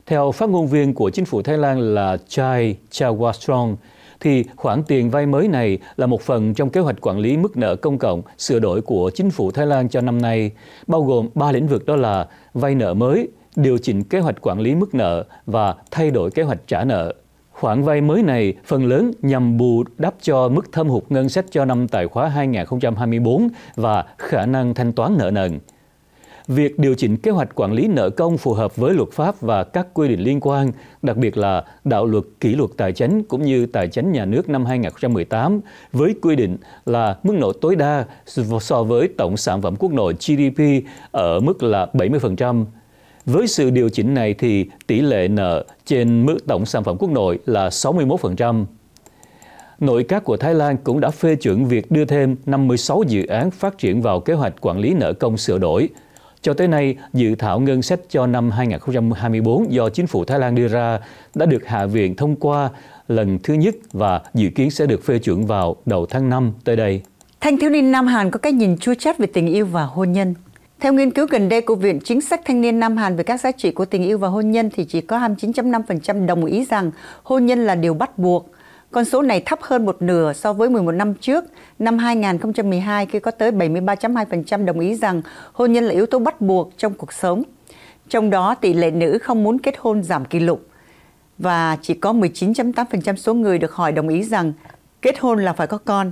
Theo phát ngôn viên của chính phủ Thái Lan là Chai Chawastrong, thì khoản tiền vay mới này là một phần trong kế hoạch quản lý mức nợ công cộng sửa đổi của chính phủ Thái Lan cho năm nay, bao gồm ba lĩnh vực đó là vay nợ mới, điều chỉnh kế hoạch quản lý mức nợ và thay đổi kế hoạch trả nợ. Khoản vay mới này phần lớn nhằm bù đắp cho mức thâm hụt ngân sách cho năm tài khoá 2024 và khả năng thanh toán nợ nần việc điều chỉnh kế hoạch quản lý nợ công phù hợp với luật pháp và các quy định liên quan, đặc biệt là đạo luật kỷ luật tài chính cũng như tài chính nhà nước năm 2018 với quy định là mức nợ tối đa so với tổng sản phẩm quốc nội GDP ở mức là 70%. Với sự điều chỉnh này thì tỷ lệ nợ trên mức tổng sản phẩm quốc nội là 61%. Nội các của Thái Lan cũng đã phê chuẩn việc đưa thêm 56 dự án phát triển vào kế hoạch quản lý nợ công sửa đổi – cho tới nay, dự thảo ngân sách cho năm 2024 do chính phủ Thái Lan đưa ra đã được Hạ viện thông qua lần thứ nhất và dự kiến sẽ được phê chuẩn vào đầu tháng 5 tới đây. Thanh thiếu niên Nam Hàn có cách nhìn chua chát về tình yêu và hôn nhân. Theo nghiên cứu gần đây của Viện Chính sách Thanh niên Nam Hàn về các giá trị của tình yêu và hôn nhân thì chỉ có 29.5% đồng ý rằng hôn nhân là điều bắt buộc, con số này thấp hơn một nửa so với 11 năm trước, năm 2012 khi có tới 73.2% đồng ý rằng hôn nhân là yếu tố bắt buộc trong cuộc sống. Trong đó, tỷ lệ nữ không muốn kết hôn giảm kỷ lục và chỉ có 19.8% số người được hỏi đồng ý rằng kết hôn là phải có con,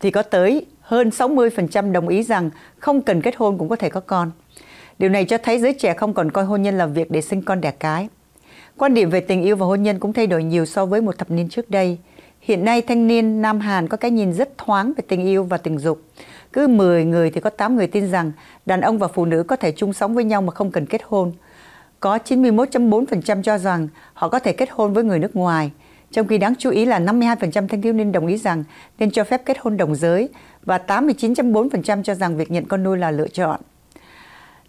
thì có tới hơn 60% đồng ý rằng không cần kết hôn cũng có thể có con. Điều này cho thấy giới trẻ không còn coi hôn nhân là việc để sinh con đẻ cái. Quan điểm về tình yêu và hôn nhân cũng thay đổi nhiều so với một thập niên trước đây. Hiện nay thanh niên Nam Hàn có cái nhìn rất thoáng về tình yêu và tình dục. Cứ 10 người thì có 8 người tin rằng đàn ông và phụ nữ có thể chung sống với nhau mà không cần kết hôn. Có 91.4% cho rằng họ có thể kết hôn với người nước ngoài. Trong khi đáng chú ý là 52% thanh thiếu niên đồng ý rằng nên cho phép kết hôn đồng giới và 89.4% cho rằng việc nhận con nuôi là lựa chọn.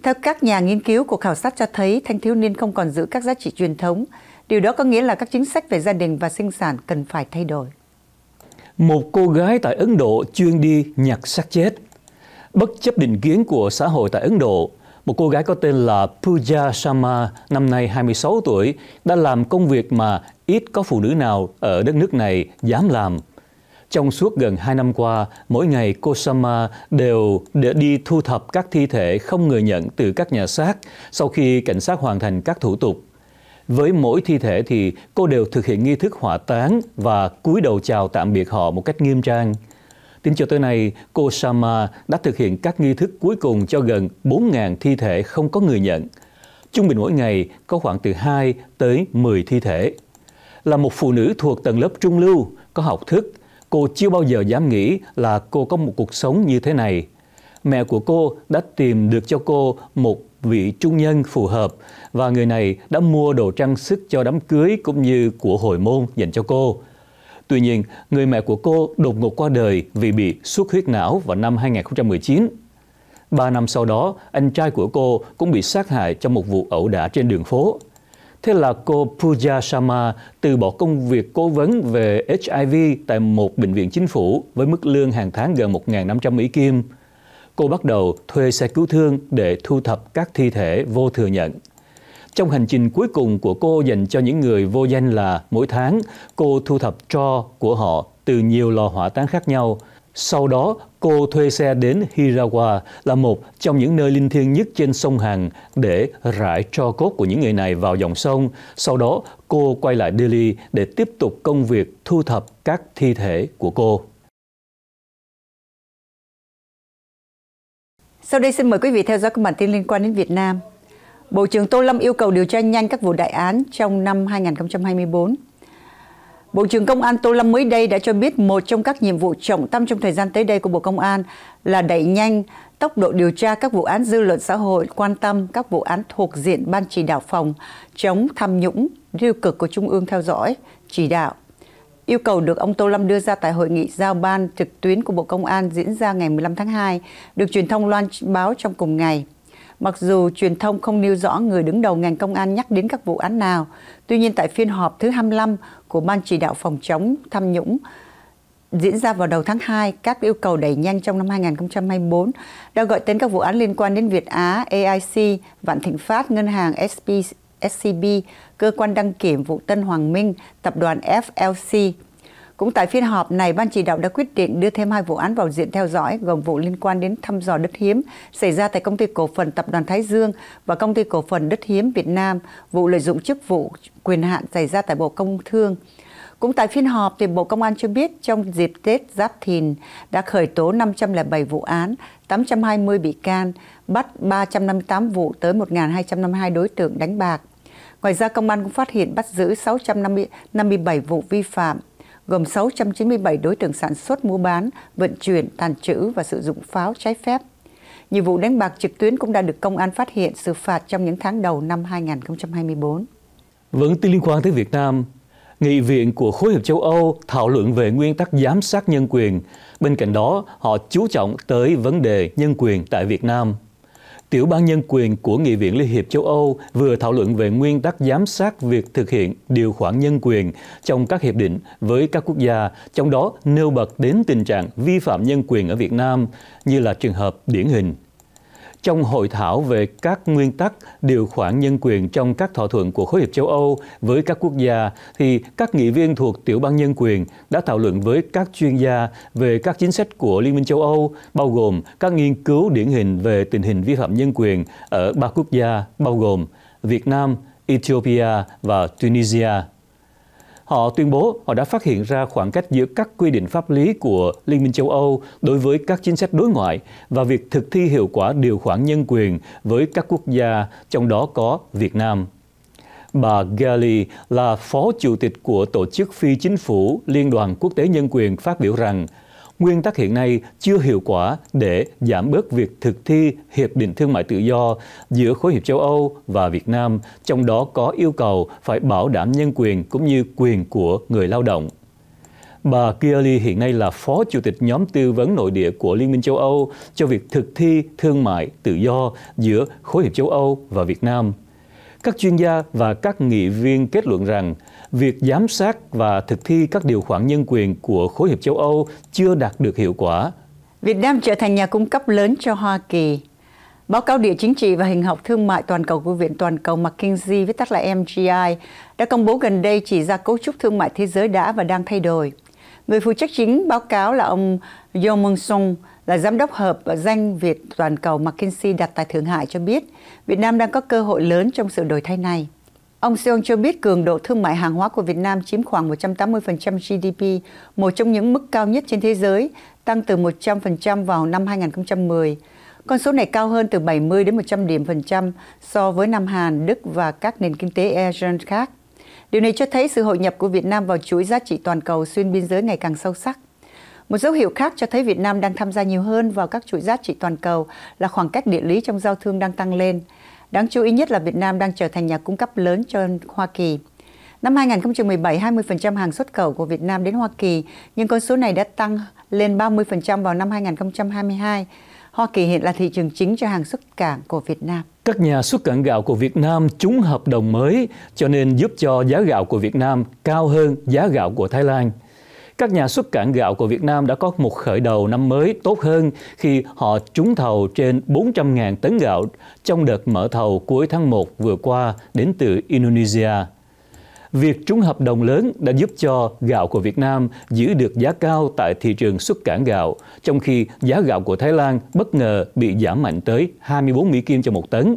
Theo các nhà nghiên cứu, của khảo sát cho thấy thanh thiếu niên không còn giữ các giá trị truyền thống Điều đó có nghĩa là các chính sách về gia đình và sinh sản cần phải thay đổi. Một cô gái tại Ấn Độ chuyên đi nhặt xác chết. Bất chấp định kiến của xã hội tại Ấn Độ, một cô gái có tên là Puja Sharma, năm nay 26 tuổi, đã làm công việc mà ít có phụ nữ nào ở đất nước này dám làm. Trong suốt gần 2 năm qua, mỗi ngày cô Sharma đều để đi thu thập các thi thể không người nhận từ các nhà xác sau khi cảnh sát hoàn thành các thủ tục. Với mỗi thi thể thì cô đều thực hiện nghi thức hỏa táng và cúi đầu chào tạm biệt họ một cách nghiêm trang. Tính cho tới nay, cô Sama đã thực hiện các nghi thức cuối cùng cho gần 4.000 thi thể không có người nhận. Trung bình mỗi ngày có khoảng từ 2 tới 10 thi thể. Là một phụ nữ thuộc tầng lớp trung lưu, có học thức, cô chưa bao giờ dám nghĩ là cô có một cuộc sống như thế này. Mẹ của cô đã tìm được cho cô một vị trung nhân phù hợp và người này đã mua đồ trang sức cho đám cưới cũng như của hồi môn dành cho cô. Tuy nhiên, người mẹ của cô đột ngột qua đời vì bị xuất huyết não vào năm 2019. Ba năm sau đó, anh trai của cô cũng bị sát hại trong một vụ ẩu đả trên đường phố. Thế là cô Pooja Sharma từ bỏ công việc cố vấn về HIV tại một bệnh viện chính phủ với mức lương hàng tháng gần 1.500 Mỹ Kim – cô bắt đầu thuê xe cứu thương để thu thập các thi thể vô thừa nhận. Trong hành trình cuối cùng của cô dành cho những người vô danh là mỗi tháng, cô thu thập tro của họ từ nhiều lò hỏa táng khác nhau. Sau đó, cô thuê xe đến Hirawa là một trong những nơi linh thiêng nhất trên sông Hàn để rải tro cốt của những người này vào dòng sông. Sau đó, cô quay lại Delhi để tiếp tục công việc thu thập các thi thể của cô. Sau đây xin mời quý vị theo dõi các bản tin liên quan đến Việt Nam. Bộ trưởng Tô Lâm yêu cầu điều tra nhanh các vụ đại án trong năm 2024. Bộ trưởng Công an Tô Lâm mới đây đã cho biết một trong các nhiệm vụ trọng tâm trong thời gian tới đây của Bộ Công an là đẩy nhanh tốc độ điều tra các vụ án dư luận xã hội quan tâm các vụ án thuộc diện Ban chỉ đạo phòng chống tham nhũng tiêu cực của Trung ương theo dõi, chỉ đạo Yêu cầu được ông Tô Lâm đưa ra tại hội nghị giao ban trực tuyến của Bộ Công an diễn ra ngày 15 tháng 2, được truyền thông loan báo trong cùng ngày. Mặc dù truyền thông không nêu rõ người đứng đầu ngành công an nhắc đến các vụ án nào, tuy nhiên tại phiên họp thứ 25 của Ban chỉ đạo phòng chống tham nhũng diễn ra vào đầu tháng 2, các yêu cầu đẩy nhanh trong năm 2024 đã gọi tên các vụ án liên quan đến Việt Á, AIC, Vạn Thịnh Phát, Ngân hàng SPC. SCB, cơ quan đăng kiểm vụ Tân Hoàng Minh, tập đoàn FLC. Cũng tại phiên họp này, Ban chỉ đạo đã quyết định đưa thêm hai vụ án vào diện theo dõi, gồm vụ liên quan đến thăm dò đất hiếm xảy ra tại Công ty Cổ phần Tập đoàn Thái Dương và Công ty Cổ phần Đất hiếm Việt Nam, vụ lợi dụng chức vụ quyền hạn xảy ra tại Bộ Công Thương. Cũng tại phiên họp, thì Bộ Công an cho biết trong dịp Tết Giáp Thìn đã khởi tố 507 vụ án, 820 bị can, bắt 358 vụ tới 1.252 đối tượng đánh bạc. Ngoài ra, công an cũng phát hiện bắt giữ 657 vụ vi phạm, gồm 697 đối tượng sản xuất, mua bán, vận chuyển, tàn trữ và sử dụng pháo trái phép. Nhiều vụ đánh bạc trực tuyến cũng đã được công an phát hiện xử phạt trong những tháng đầu năm 2024. Vẫn vâng, tin liên quan tới Việt Nam, Nghị viện của Khối hiệp châu Âu thảo luận về nguyên tắc giám sát nhân quyền. Bên cạnh đó, họ chú trọng tới vấn đề nhân quyền tại Việt Nam. Tiểu ban nhân quyền của Nghị viện Liên hiệp châu Âu vừa thảo luận về nguyên tắc giám sát việc thực hiện điều khoản nhân quyền trong các hiệp định với các quốc gia, trong đó nêu bật đến tình trạng vi phạm nhân quyền ở Việt Nam như là trường hợp điển hình trong hội thảo về các nguyên tắc điều khoản nhân quyền trong các thỏa thuận của Khối hiệp châu Âu với các quốc gia thì các nghị viên thuộc tiểu ban nhân quyền đã thảo luận với các chuyên gia về các chính sách của Liên minh châu Âu bao gồm các nghiên cứu điển hình về tình hình vi phạm nhân quyền ở ba quốc gia bao gồm Việt Nam, Ethiopia và Tunisia. Họ tuyên bố họ đã phát hiện ra khoảng cách giữa các quy định pháp lý của Liên minh châu Âu đối với các chính sách đối ngoại và việc thực thi hiệu quả điều khoản nhân quyền với các quốc gia, trong đó có Việt Nam. Bà Gali là phó chủ tịch của tổ chức phi chính phủ Liên đoàn Quốc tế Nhân quyền phát biểu rằng nguyên tắc hiện nay chưa hiệu quả để giảm bớt việc thực thi Hiệp định Thương mại Tự do giữa khối hiệp châu Âu và Việt Nam, trong đó có yêu cầu phải bảo đảm nhân quyền cũng như quyền của người lao động. Bà Kiely hiện nay là Phó Chủ tịch nhóm tư vấn nội địa của Liên minh châu Âu cho việc thực thi thương mại tự do giữa khối hiệp châu Âu và Việt Nam các chuyên gia và các nghị viên kết luận rằng việc giám sát và thực thi các điều khoản nhân quyền của khối hiệp châu Âu chưa đạt được hiệu quả. Việt Nam trở thành nhà cung cấp lớn cho Hoa Kỳ. Báo cáo Địa chính trị và hình học thương mại toàn cầu của Viện Toàn cầu McKinsey với tắt là MGI đã công bố gần đây chỉ ra cấu trúc thương mại thế giới đã và đang thay đổi. Người phụ trách chính báo cáo là ông Yo Mung Sung, là giám đốc hợp và danh Việt toàn cầu McKinsey đặt tại Thượng Hải cho biết, Việt Nam đang có cơ hội lớn trong sự đổi thay này. Ông Seong cho biết cường độ thương mại hàng hóa của Việt Nam chiếm khoảng 180% GDP, một trong những mức cao nhất trên thế giới, tăng từ 100% vào năm 2010. Con số này cao hơn từ 70 đến 100 điểm phần trăm so với Nam Hàn, Đức và các nền kinh tế ASEAN khác. Điều này cho thấy sự hội nhập của Việt Nam vào chuỗi giá trị toàn cầu xuyên biên giới ngày càng sâu sắc. Một dấu hiệu khác cho thấy Việt Nam đang tham gia nhiều hơn vào các chuỗi giá trị toàn cầu là khoảng cách địa lý trong giao thương đang tăng lên. Đáng chú ý nhất là Việt Nam đang trở thành nhà cung cấp lớn cho Hoa Kỳ. Năm 2017, 20% hàng xuất khẩu của Việt Nam đến Hoa Kỳ, nhưng con số này đã tăng lên 30% vào năm 2022. Hoa Kỳ hiện là thị trường chính cho hàng xuất cảng của Việt Nam. Các nhà xuất cảng gạo của Việt Nam trúng hợp đồng mới cho nên giúp cho giá gạo của Việt Nam cao hơn giá gạo của Thái Lan. Các nhà xuất cảng gạo của Việt Nam đã có một khởi đầu năm mới tốt hơn khi họ trúng thầu trên 400.000 tấn gạo trong đợt mở thầu cuối tháng 1 vừa qua đến từ Indonesia. Việc trúng hợp đồng lớn đã giúp cho gạo của Việt Nam giữ được giá cao tại thị trường xuất cảng gạo, trong khi giá gạo của Thái Lan bất ngờ bị giảm mạnh tới 24 Mỹ Kim cho một tấn.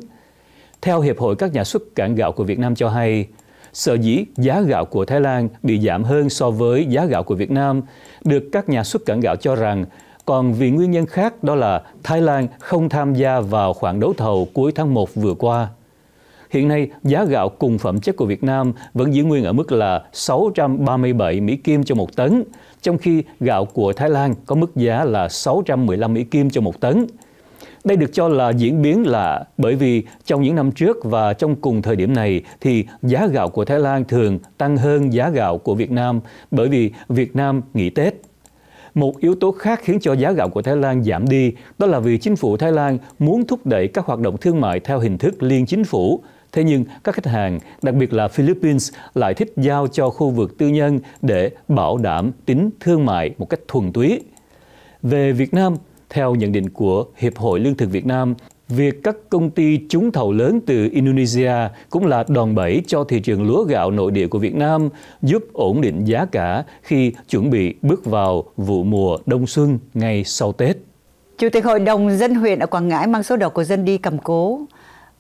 Theo Hiệp hội các nhà xuất cảng gạo của Việt Nam cho hay, sở dĩ giá gạo của Thái Lan bị giảm hơn so với giá gạo của Việt Nam được các nhà xuất cảng gạo cho rằng còn vì nguyên nhân khác đó là Thái Lan không tham gia vào khoản đấu thầu cuối tháng 1 vừa qua. Hiện nay, giá gạo cùng phẩm chất của Việt Nam vẫn giữ nguyên ở mức là 637 Mỹ Kim cho một tấn, trong khi gạo của Thái Lan có mức giá là 615 Mỹ Kim cho một tấn. Đây được cho là diễn biến lạ bởi vì trong những năm trước và trong cùng thời điểm này thì giá gạo của Thái Lan thường tăng hơn giá gạo của Việt Nam bởi vì Việt Nam nghỉ Tết. Một yếu tố khác khiến cho giá gạo của Thái Lan giảm đi đó là vì chính phủ Thái Lan muốn thúc đẩy các hoạt động thương mại theo hình thức liên chính phủ, Thế nhưng các khách hàng, đặc biệt là Philippines, lại thích giao cho khu vực tư nhân để bảo đảm tính thương mại một cách thuần túy. Về Việt Nam, theo nhận định của Hiệp hội Lương thực Việt Nam, việc các công ty trúng thầu lớn từ Indonesia cũng là đòn bẩy cho thị trường lúa gạo nội địa của Việt Nam, giúp ổn định giá cả khi chuẩn bị bước vào vụ mùa đông xuân ngay sau Tết. Chủ tịch Hội đồng dân huyện ở Quảng Ngãi mang số đỏ của dân đi cầm cố.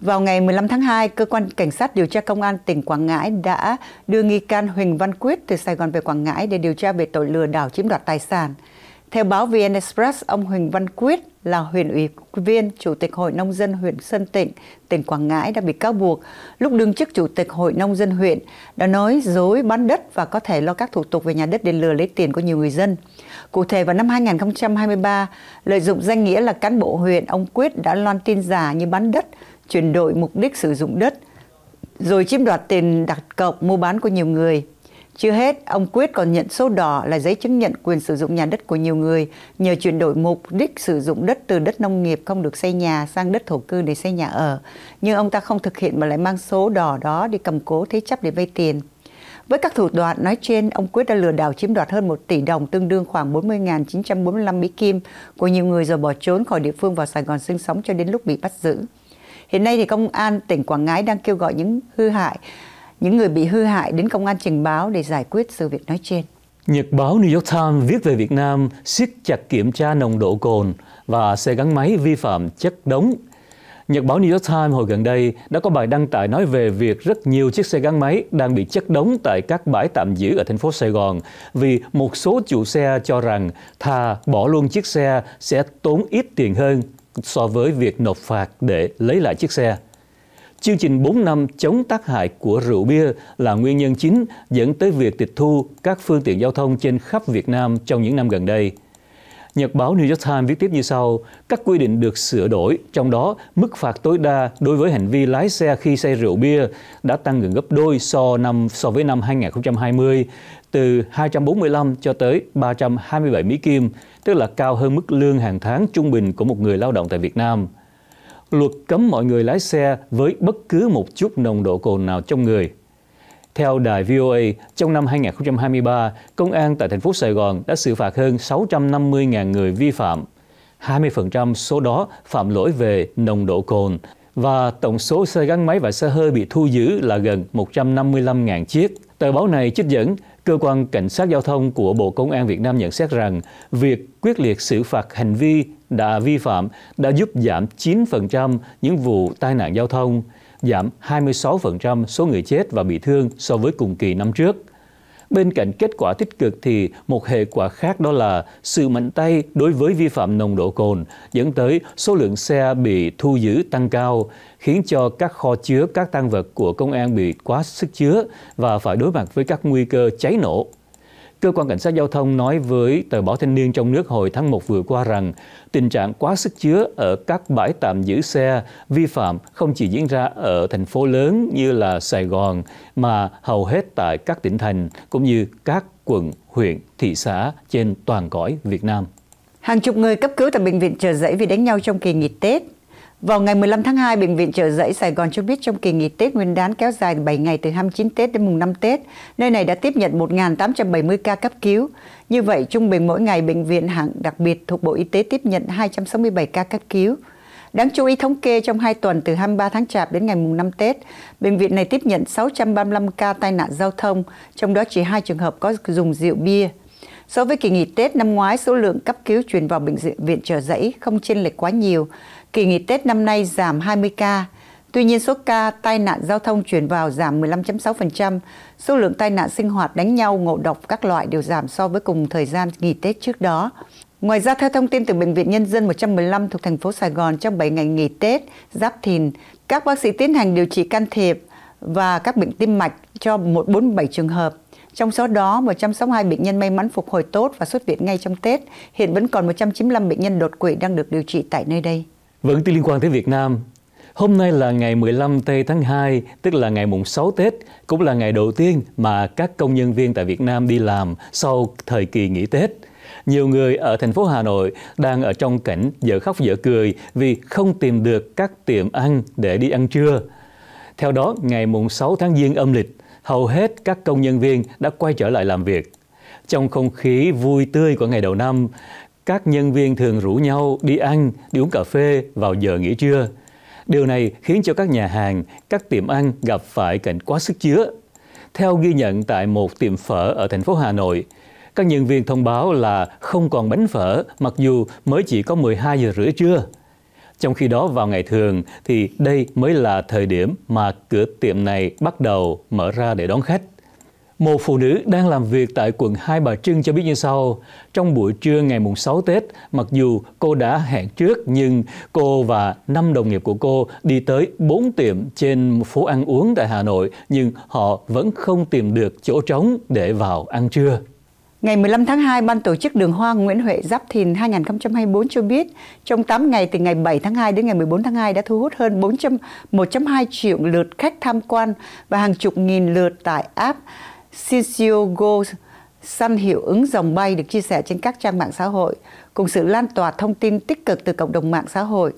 Vào ngày 15 tháng 2, cơ quan cảnh sát điều tra công an tỉnh Quảng Ngãi đã đưa nghi can Huỳnh Văn Quyết từ Sài Gòn về Quảng Ngãi để điều tra về tội lừa đảo chiếm đoạt tài sản. Theo báo VN Express, ông Huỳnh Văn Quyết là huyện ủy viên Chủ tịch Hội Nông dân huyện Sơn Tịnh, tỉnh Quảng Ngãi đã bị cáo buộc lúc đương chức Chủ tịch Hội Nông dân huyện đã nói dối bán đất và có thể lo các thủ tục về nhà đất để lừa lấy tiền của nhiều người dân. Cụ thể vào năm 2023, lợi dụng danh nghĩa là cán bộ huyện, ông Quyết đã loan tin giả như bán đất, chuyển đổi mục đích sử dụng đất, rồi chiếm đoạt tiền đặt cọc mua bán của nhiều người. Chưa hết, ông Quyết còn nhận số đỏ là giấy chứng nhận quyền sử dụng nhà đất của nhiều người nhờ chuyển đổi mục đích sử dụng đất từ đất nông nghiệp không được xây nhà sang đất thổ cư để xây nhà ở. Nhưng ông ta không thực hiện mà lại mang số đỏ đó đi cầm cố thế chấp để vay tiền. Với các thủ đoạn nói trên, ông Quyết đã lừa đảo chiếm đoạt hơn 1 tỷ đồng tương đương khoảng 40.945 Mỹ Kim của nhiều người rồi bỏ trốn khỏi địa phương vào Sài Gòn sinh sống cho đến lúc bị bắt giữ. Hiện nay thì công an tỉnh Quảng Ngãi đang kêu gọi những hư hại, những người bị hư hại đến công an trình báo để giải quyết sự việc nói trên. Nhật báo New York Times viết về Việt Nam siết chặt kiểm tra nồng độ cồn và xe gắn máy vi phạm chất đống. Nhật báo New York Times hồi gần đây đã có bài đăng tải nói về việc rất nhiều chiếc xe gắn máy đang bị chất đống tại các bãi tạm giữ ở thành phố Sài Gòn vì một số chủ xe cho rằng thà bỏ luôn chiếc xe sẽ tốn ít tiền hơn so với việc nộp phạt để lấy lại chiếc xe. Chương trình 4 năm chống tác hại của rượu bia là nguyên nhân chính dẫn tới việc tịch thu các phương tiện giao thông trên khắp Việt Nam trong những năm gần đây. Nhật báo New York Times viết tiếp như sau, các quy định được sửa đổi, trong đó mức phạt tối đa đối với hành vi lái xe khi say rượu bia đã tăng gần gấp đôi so năm so với năm 2020, từ 245 cho tới 327 Mỹ Kim, tức là cao hơn mức lương hàng tháng trung bình của một người lao động tại Việt Nam. Luật cấm mọi người lái xe với bất cứ một chút nồng độ cồn nào trong người theo đài VOA, trong năm 2023, công an tại thành phố Sài Gòn đã xử phạt hơn 650.000 người vi phạm. 20% số đó phạm lỗi về nồng độ cồn và tổng số xe gắn máy và xe hơi bị thu giữ là gần 155.000 chiếc. Tờ báo này trích dẫn, cơ quan cảnh sát giao thông của Bộ Công an Việt Nam nhận xét rằng việc quyết liệt xử phạt hành vi đã vi phạm đã giúp giảm 9% những vụ tai nạn giao thông giảm 26% số người chết và bị thương so với cùng kỳ năm trước. Bên cạnh kết quả tích cực thì một hệ quả khác đó là sự mạnh tay đối với vi phạm nồng độ cồn dẫn tới số lượng xe bị thu giữ tăng cao, khiến cho các kho chứa các tăng vật của công an bị quá sức chứa và phải đối mặt với các nguy cơ cháy nổ. Cơ quan Cảnh sát Giao thông nói với tờ báo Thanh niên trong nước hồi tháng 1 vừa qua rằng tình trạng quá sức chứa ở các bãi tạm giữ xe vi phạm không chỉ diễn ra ở thành phố lớn như là Sài Gòn mà hầu hết tại các tỉnh thành cũng như các quận, huyện, thị xã trên toàn cõi Việt Nam. Hàng chục người cấp cứu tại bệnh viện chờ dãy vì đánh nhau trong kỳ nghỉ Tết vào ngày 15 tháng 2, Bệnh viện Chợ Giấy Sài Gòn cho biết trong kỳ nghỉ Tết Nguyên đán kéo dài 7 ngày từ 29 Tết đến mùng 5 Tết, nơi này đã tiếp nhận 1.870 ca cấp cứu. Như vậy, trung bình mỗi ngày bệnh viện hạng đặc biệt thuộc Bộ Y tế tiếp nhận 267 ca cấp cứu. Đáng chú ý thống kê trong 2 tuần từ 23 tháng Chạp đến ngày mùng 5 Tết, bệnh viện này tiếp nhận 635 ca tai nạn giao thông, trong đó chỉ 2 trường hợp có dùng rượu bia. So với kỳ nghỉ Tết năm ngoái, số lượng cấp cứu chuyển vào bệnh viện chợ dẫy không chênh lệch quá nhiều. Kỳ nghỉ Tết năm nay giảm 20 ca. Tuy nhiên số ca tai nạn giao thông chuyển vào giảm 15.6%, số lượng tai nạn sinh hoạt đánh nhau, ngộ độc các loại đều giảm so với cùng thời gian nghỉ Tết trước đó. Ngoài ra, theo thông tin từ Bệnh viện Nhân dân 115 thuộc thành phố Sài Gòn trong 7 ngày nghỉ Tết, Giáp Thìn, các bác sĩ tiến hành điều trị can thiệp và các bệnh tim mạch cho 147 trường hợp. Trong số đó, 162 bệnh nhân may mắn phục hồi tốt và xuất viện ngay trong Tết. Hiện vẫn còn 195 bệnh nhân đột quỵ đang được điều trị tại nơi đây. Vẫn vâng, tuy liên quan tới Việt Nam, hôm nay là ngày 15 tây tháng 2, tức là ngày mùng 6 Tết, cũng là ngày đầu tiên mà các công nhân viên tại Việt Nam đi làm sau thời kỳ nghỉ Tết. Nhiều người ở thành phố Hà Nội đang ở trong cảnh dở khóc dở cười vì không tìm được các tiệm ăn để đi ăn trưa. Theo đó, ngày mùng 6 tháng Giêng âm lịch, hầu hết các công nhân viên đã quay trở lại làm việc. Trong không khí vui tươi của ngày đầu năm, các nhân viên thường rủ nhau đi ăn, đi uống cà phê vào giờ nghỉ trưa. Điều này khiến cho các nhà hàng, các tiệm ăn gặp phải cảnh quá sức chứa. Theo ghi nhận tại một tiệm phở ở thành phố Hà Nội, các nhân viên thông báo là không còn bánh phở mặc dù mới chỉ có 12 giờ rưỡi trưa. Trong khi đó vào ngày thường thì đây mới là thời điểm mà cửa tiệm này bắt đầu mở ra để đón khách. Một phụ nữ đang làm việc tại quận Hai Bà Trưng cho biết như sau. Trong buổi trưa ngày mùng 6 Tết, mặc dù cô đã hẹn trước nhưng cô và năm đồng nghiệp của cô đi tới 4 tiệm trên phố ăn uống tại Hà Nội nhưng họ vẫn không tìm được chỗ trống để vào ăn trưa. Ngày 15 tháng 2, Ban tổ chức Đường Hoa Nguyễn Huệ Giáp Thìn 2024 cho biết, trong 8 ngày từ ngày 7 tháng 2 đến ngày 14 tháng 2 đã thu hút hơn 400, 1.2 triệu lượt khách tham quan và hàng chục nghìn lượt tải app Go săn hiệu ứng dòng bay được chia sẻ trên các trang mạng xã hội cùng sự lan tỏa thông tin tích cực từ cộng đồng mạng xã hội.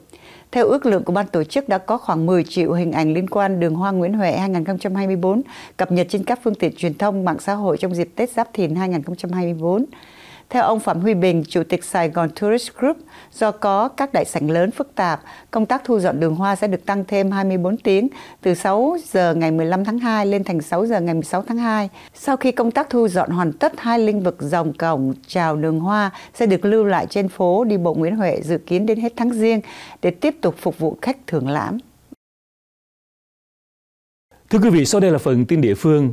Theo ước lượng của ban tổ chức đã có khoảng 10 triệu hình ảnh liên quan đường hoa Nguyễn Huệ 2024 cập nhật trên các phương tiện truyền thông mạng xã hội trong dịp Tết Giáp Thìn 2024. Theo ông Phạm Huy Bình, Chủ tịch Sài Gòn Tourist Group, do có các đại sảnh lớn phức tạp, công tác thu dọn đường hoa sẽ được tăng thêm 24 tiếng, từ 6 giờ ngày 15 tháng 2 lên thành 6 giờ ngày 16 tháng 2. Sau khi công tác thu dọn hoàn tất, hai lĩnh vực dòng cổng chào đường hoa sẽ được lưu lại trên phố đi bộ Nguyễn Huệ dự kiến đến hết tháng riêng để tiếp tục phục vụ khách thưởng lãm. Thưa quý vị, sau đây là phần tin địa phương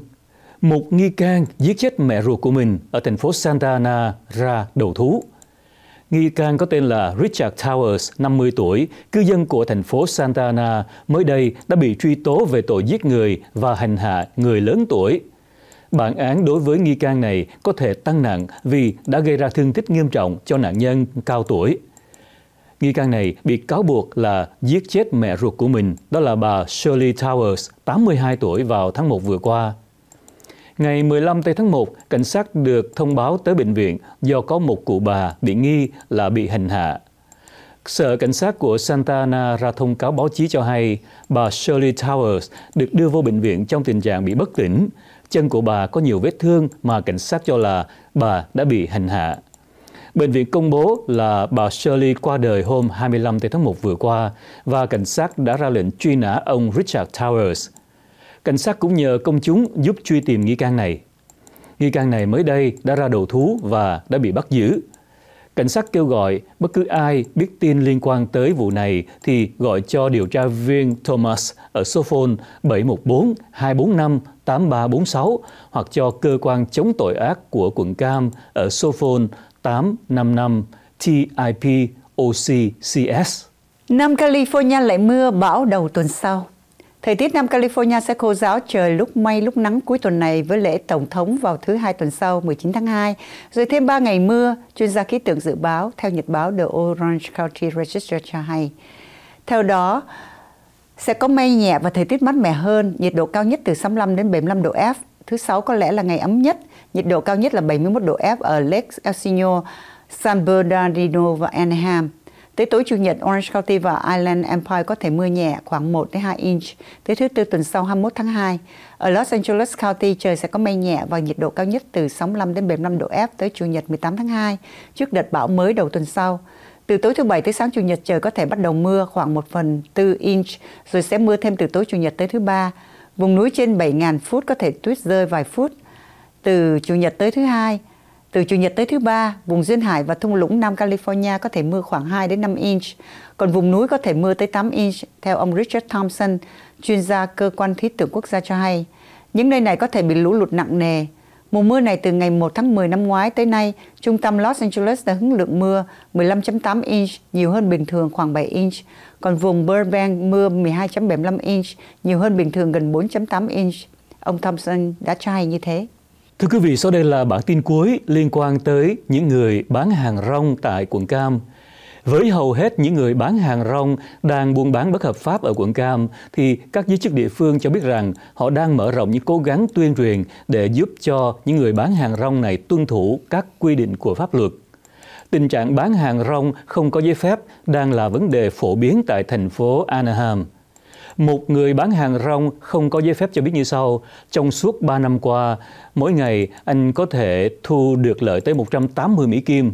một nghi can giết chết mẹ ruột của mình ở thành phố Santa Ana ra đầu thú. Nghi can có tên là Richard Towers, 50 tuổi, cư dân của thành phố Santa Ana, mới đây đã bị truy tố về tội giết người và hành hạ người lớn tuổi. Bản án đối với nghi can này có thể tăng nặng vì đã gây ra thương tích nghiêm trọng cho nạn nhân cao tuổi. Nghi can này bị cáo buộc là giết chết mẹ ruột của mình, đó là bà Shirley Towers, 82 tuổi vào tháng 1 vừa qua. Ngày 15 tây tháng 1, cảnh sát được thông báo tới bệnh viện do có một cụ bà bị nghi là bị hành hạ. Sở Cảnh sát của Santa Ana ra thông cáo báo chí cho hay bà Shirley Towers được đưa vô bệnh viện trong tình trạng bị bất tỉnh. Chân của bà có nhiều vết thương mà cảnh sát cho là bà đã bị hành hạ. Bệnh viện công bố là bà Shirley qua đời hôm 25 tháng 1 vừa qua và cảnh sát đã ra lệnh truy nã ông Richard Towers. Cảnh sát cũng nhờ công chúng giúp truy tìm nghi can này. Nghi can này mới đây đã ra đầu thú và đã bị bắt giữ. Cảnh sát kêu gọi bất cứ ai biết tin liên quan tới vụ này thì gọi cho điều tra viên Thomas ở số phone 714 245 8346 hoặc cho cơ quan chống tội ác của quận Cam ở số phone 855 TIP OCCS. Nam California lại mưa bão đầu tuần sau. Thời tiết Nam California sẽ khô giáo trời lúc mây lúc nắng cuối tuần này với lễ Tổng thống vào thứ hai tuần sau 19 tháng 2, rồi thêm 3 ngày mưa, chuyên gia khí tượng dự báo theo nhật báo The Orange County Register cho hay. Theo đó, sẽ có mây nhẹ và thời tiết mát mẻ hơn, nhiệt độ cao nhất từ 65 đến 75 độ F. Thứ Sáu có lẽ là ngày ấm nhất, nhiệt độ cao nhất là 71 độ F ở Lake El Sino, San Bernardino và Anaheim. Tới tối Chủ nhật, Orange County và Island Empire có thể mưa nhẹ khoảng 1 đến 2 inch. Tới thứ tư tuần sau 21 tháng 2, ở Los Angeles County trời sẽ có mây nhẹ và nhiệt độ cao nhất từ 65 đến 75 độ F tới Chủ nhật 18 tháng 2 trước đợt bão mới đầu tuần sau. Từ tối thứ Bảy tới sáng Chủ nhật trời có thể bắt đầu mưa khoảng 1 phần 4 inch, rồi sẽ mưa thêm từ tối Chủ nhật tới thứ Ba. Vùng núi trên 7.000 phút có thể tuyết rơi vài phút. Từ Chủ nhật tới thứ Hai, từ Chủ nhật tới thứ ba, vùng Duyên Hải và Thung lũng Nam California có thể mưa khoảng 2 đến 5 inch, còn vùng núi có thể mưa tới 8 inch, theo ông Richard Thompson, chuyên gia cơ quan khí tượng quốc gia cho hay. Những nơi này có thể bị lũ lụt nặng nề. Mùa mưa này từ ngày 1 tháng 10 năm ngoái tới nay, trung tâm Los Angeles đã hứng lượng mưa 15.8 inch, nhiều hơn bình thường khoảng 7 inch, còn vùng Burbank mưa 12.75 inch, nhiều hơn bình thường gần 4.8 inch. Ông Thompson đã cho hay như thế. Thưa quý vị, sau đây là bản tin cuối liên quan tới những người bán hàng rong tại quận Cam. Với hầu hết những người bán hàng rong đang buôn bán bất hợp pháp ở quận Cam, thì các giới chức địa phương cho biết rằng họ đang mở rộng những cố gắng tuyên truyền để giúp cho những người bán hàng rong này tuân thủ các quy định của pháp luật. Tình trạng bán hàng rong không có giấy phép đang là vấn đề phổ biến tại thành phố Anaheim. Một người bán hàng rong không có giấy phép cho biết như sau. Trong suốt 3 năm qua, mỗi ngày anh có thể thu được lợi tới 180 Mỹ Kim.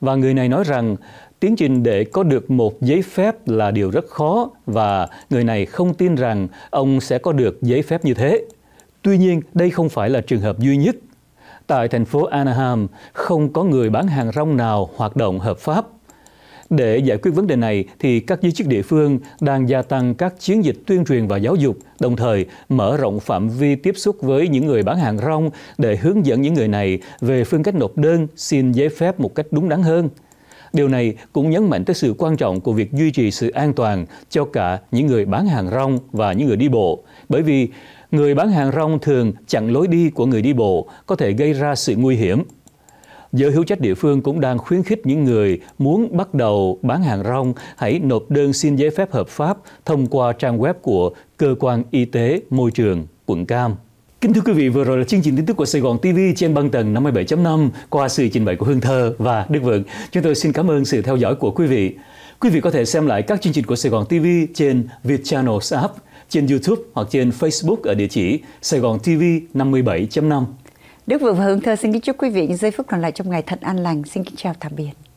Và người này nói rằng tiến trình để có được một giấy phép là điều rất khó và người này không tin rằng ông sẽ có được giấy phép như thế. Tuy nhiên, đây không phải là trường hợp duy nhất. Tại thành phố Anaheim, không có người bán hàng rong nào hoạt động hợp pháp. Để giải quyết vấn đề này thì các giới chức địa phương đang gia tăng các chiến dịch tuyên truyền và giáo dục, đồng thời mở rộng phạm vi tiếp xúc với những người bán hàng rong để hướng dẫn những người này về phương cách nộp đơn, xin giấy phép một cách đúng đắn hơn. Điều này cũng nhấn mạnh tới sự quan trọng của việc duy trì sự an toàn cho cả những người bán hàng rong và những người đi bộ, bởi vì người bán hàng rong thường chặn lối đi của người đi bộ có thể gây ra sự nguy hiểm Giới hữu trách địa phương cũng đang khuyến khích những người muốn bắt đầu bán hàng rong hãy nộp đơn xin giấy phép hợp pháp thông qua trang web của Cơ quan Y tế Môi trường quận Cam. Kính thưa quý vị, vừa rồi là chương trình tin tức của Sài Gòn TV trên băng tầng 57.5 qua sự trình bày của Hương Thơ và Đức Vượng. Chúng tôi xin cảm ơn sự theo dõi của quý vị. Quý vị có thể xem lại các chương trình của Sài Gòn TV trên Việt Channel app, trên YouTube hoặc trên Facebook ở địa chỉ Sài Gòn TV 57.5. Đức Vượng và Hương Thơ xin kính chúc quý vị những giây phút còn lại trong ngày thật an lành. Xin kính chào tạm biệt.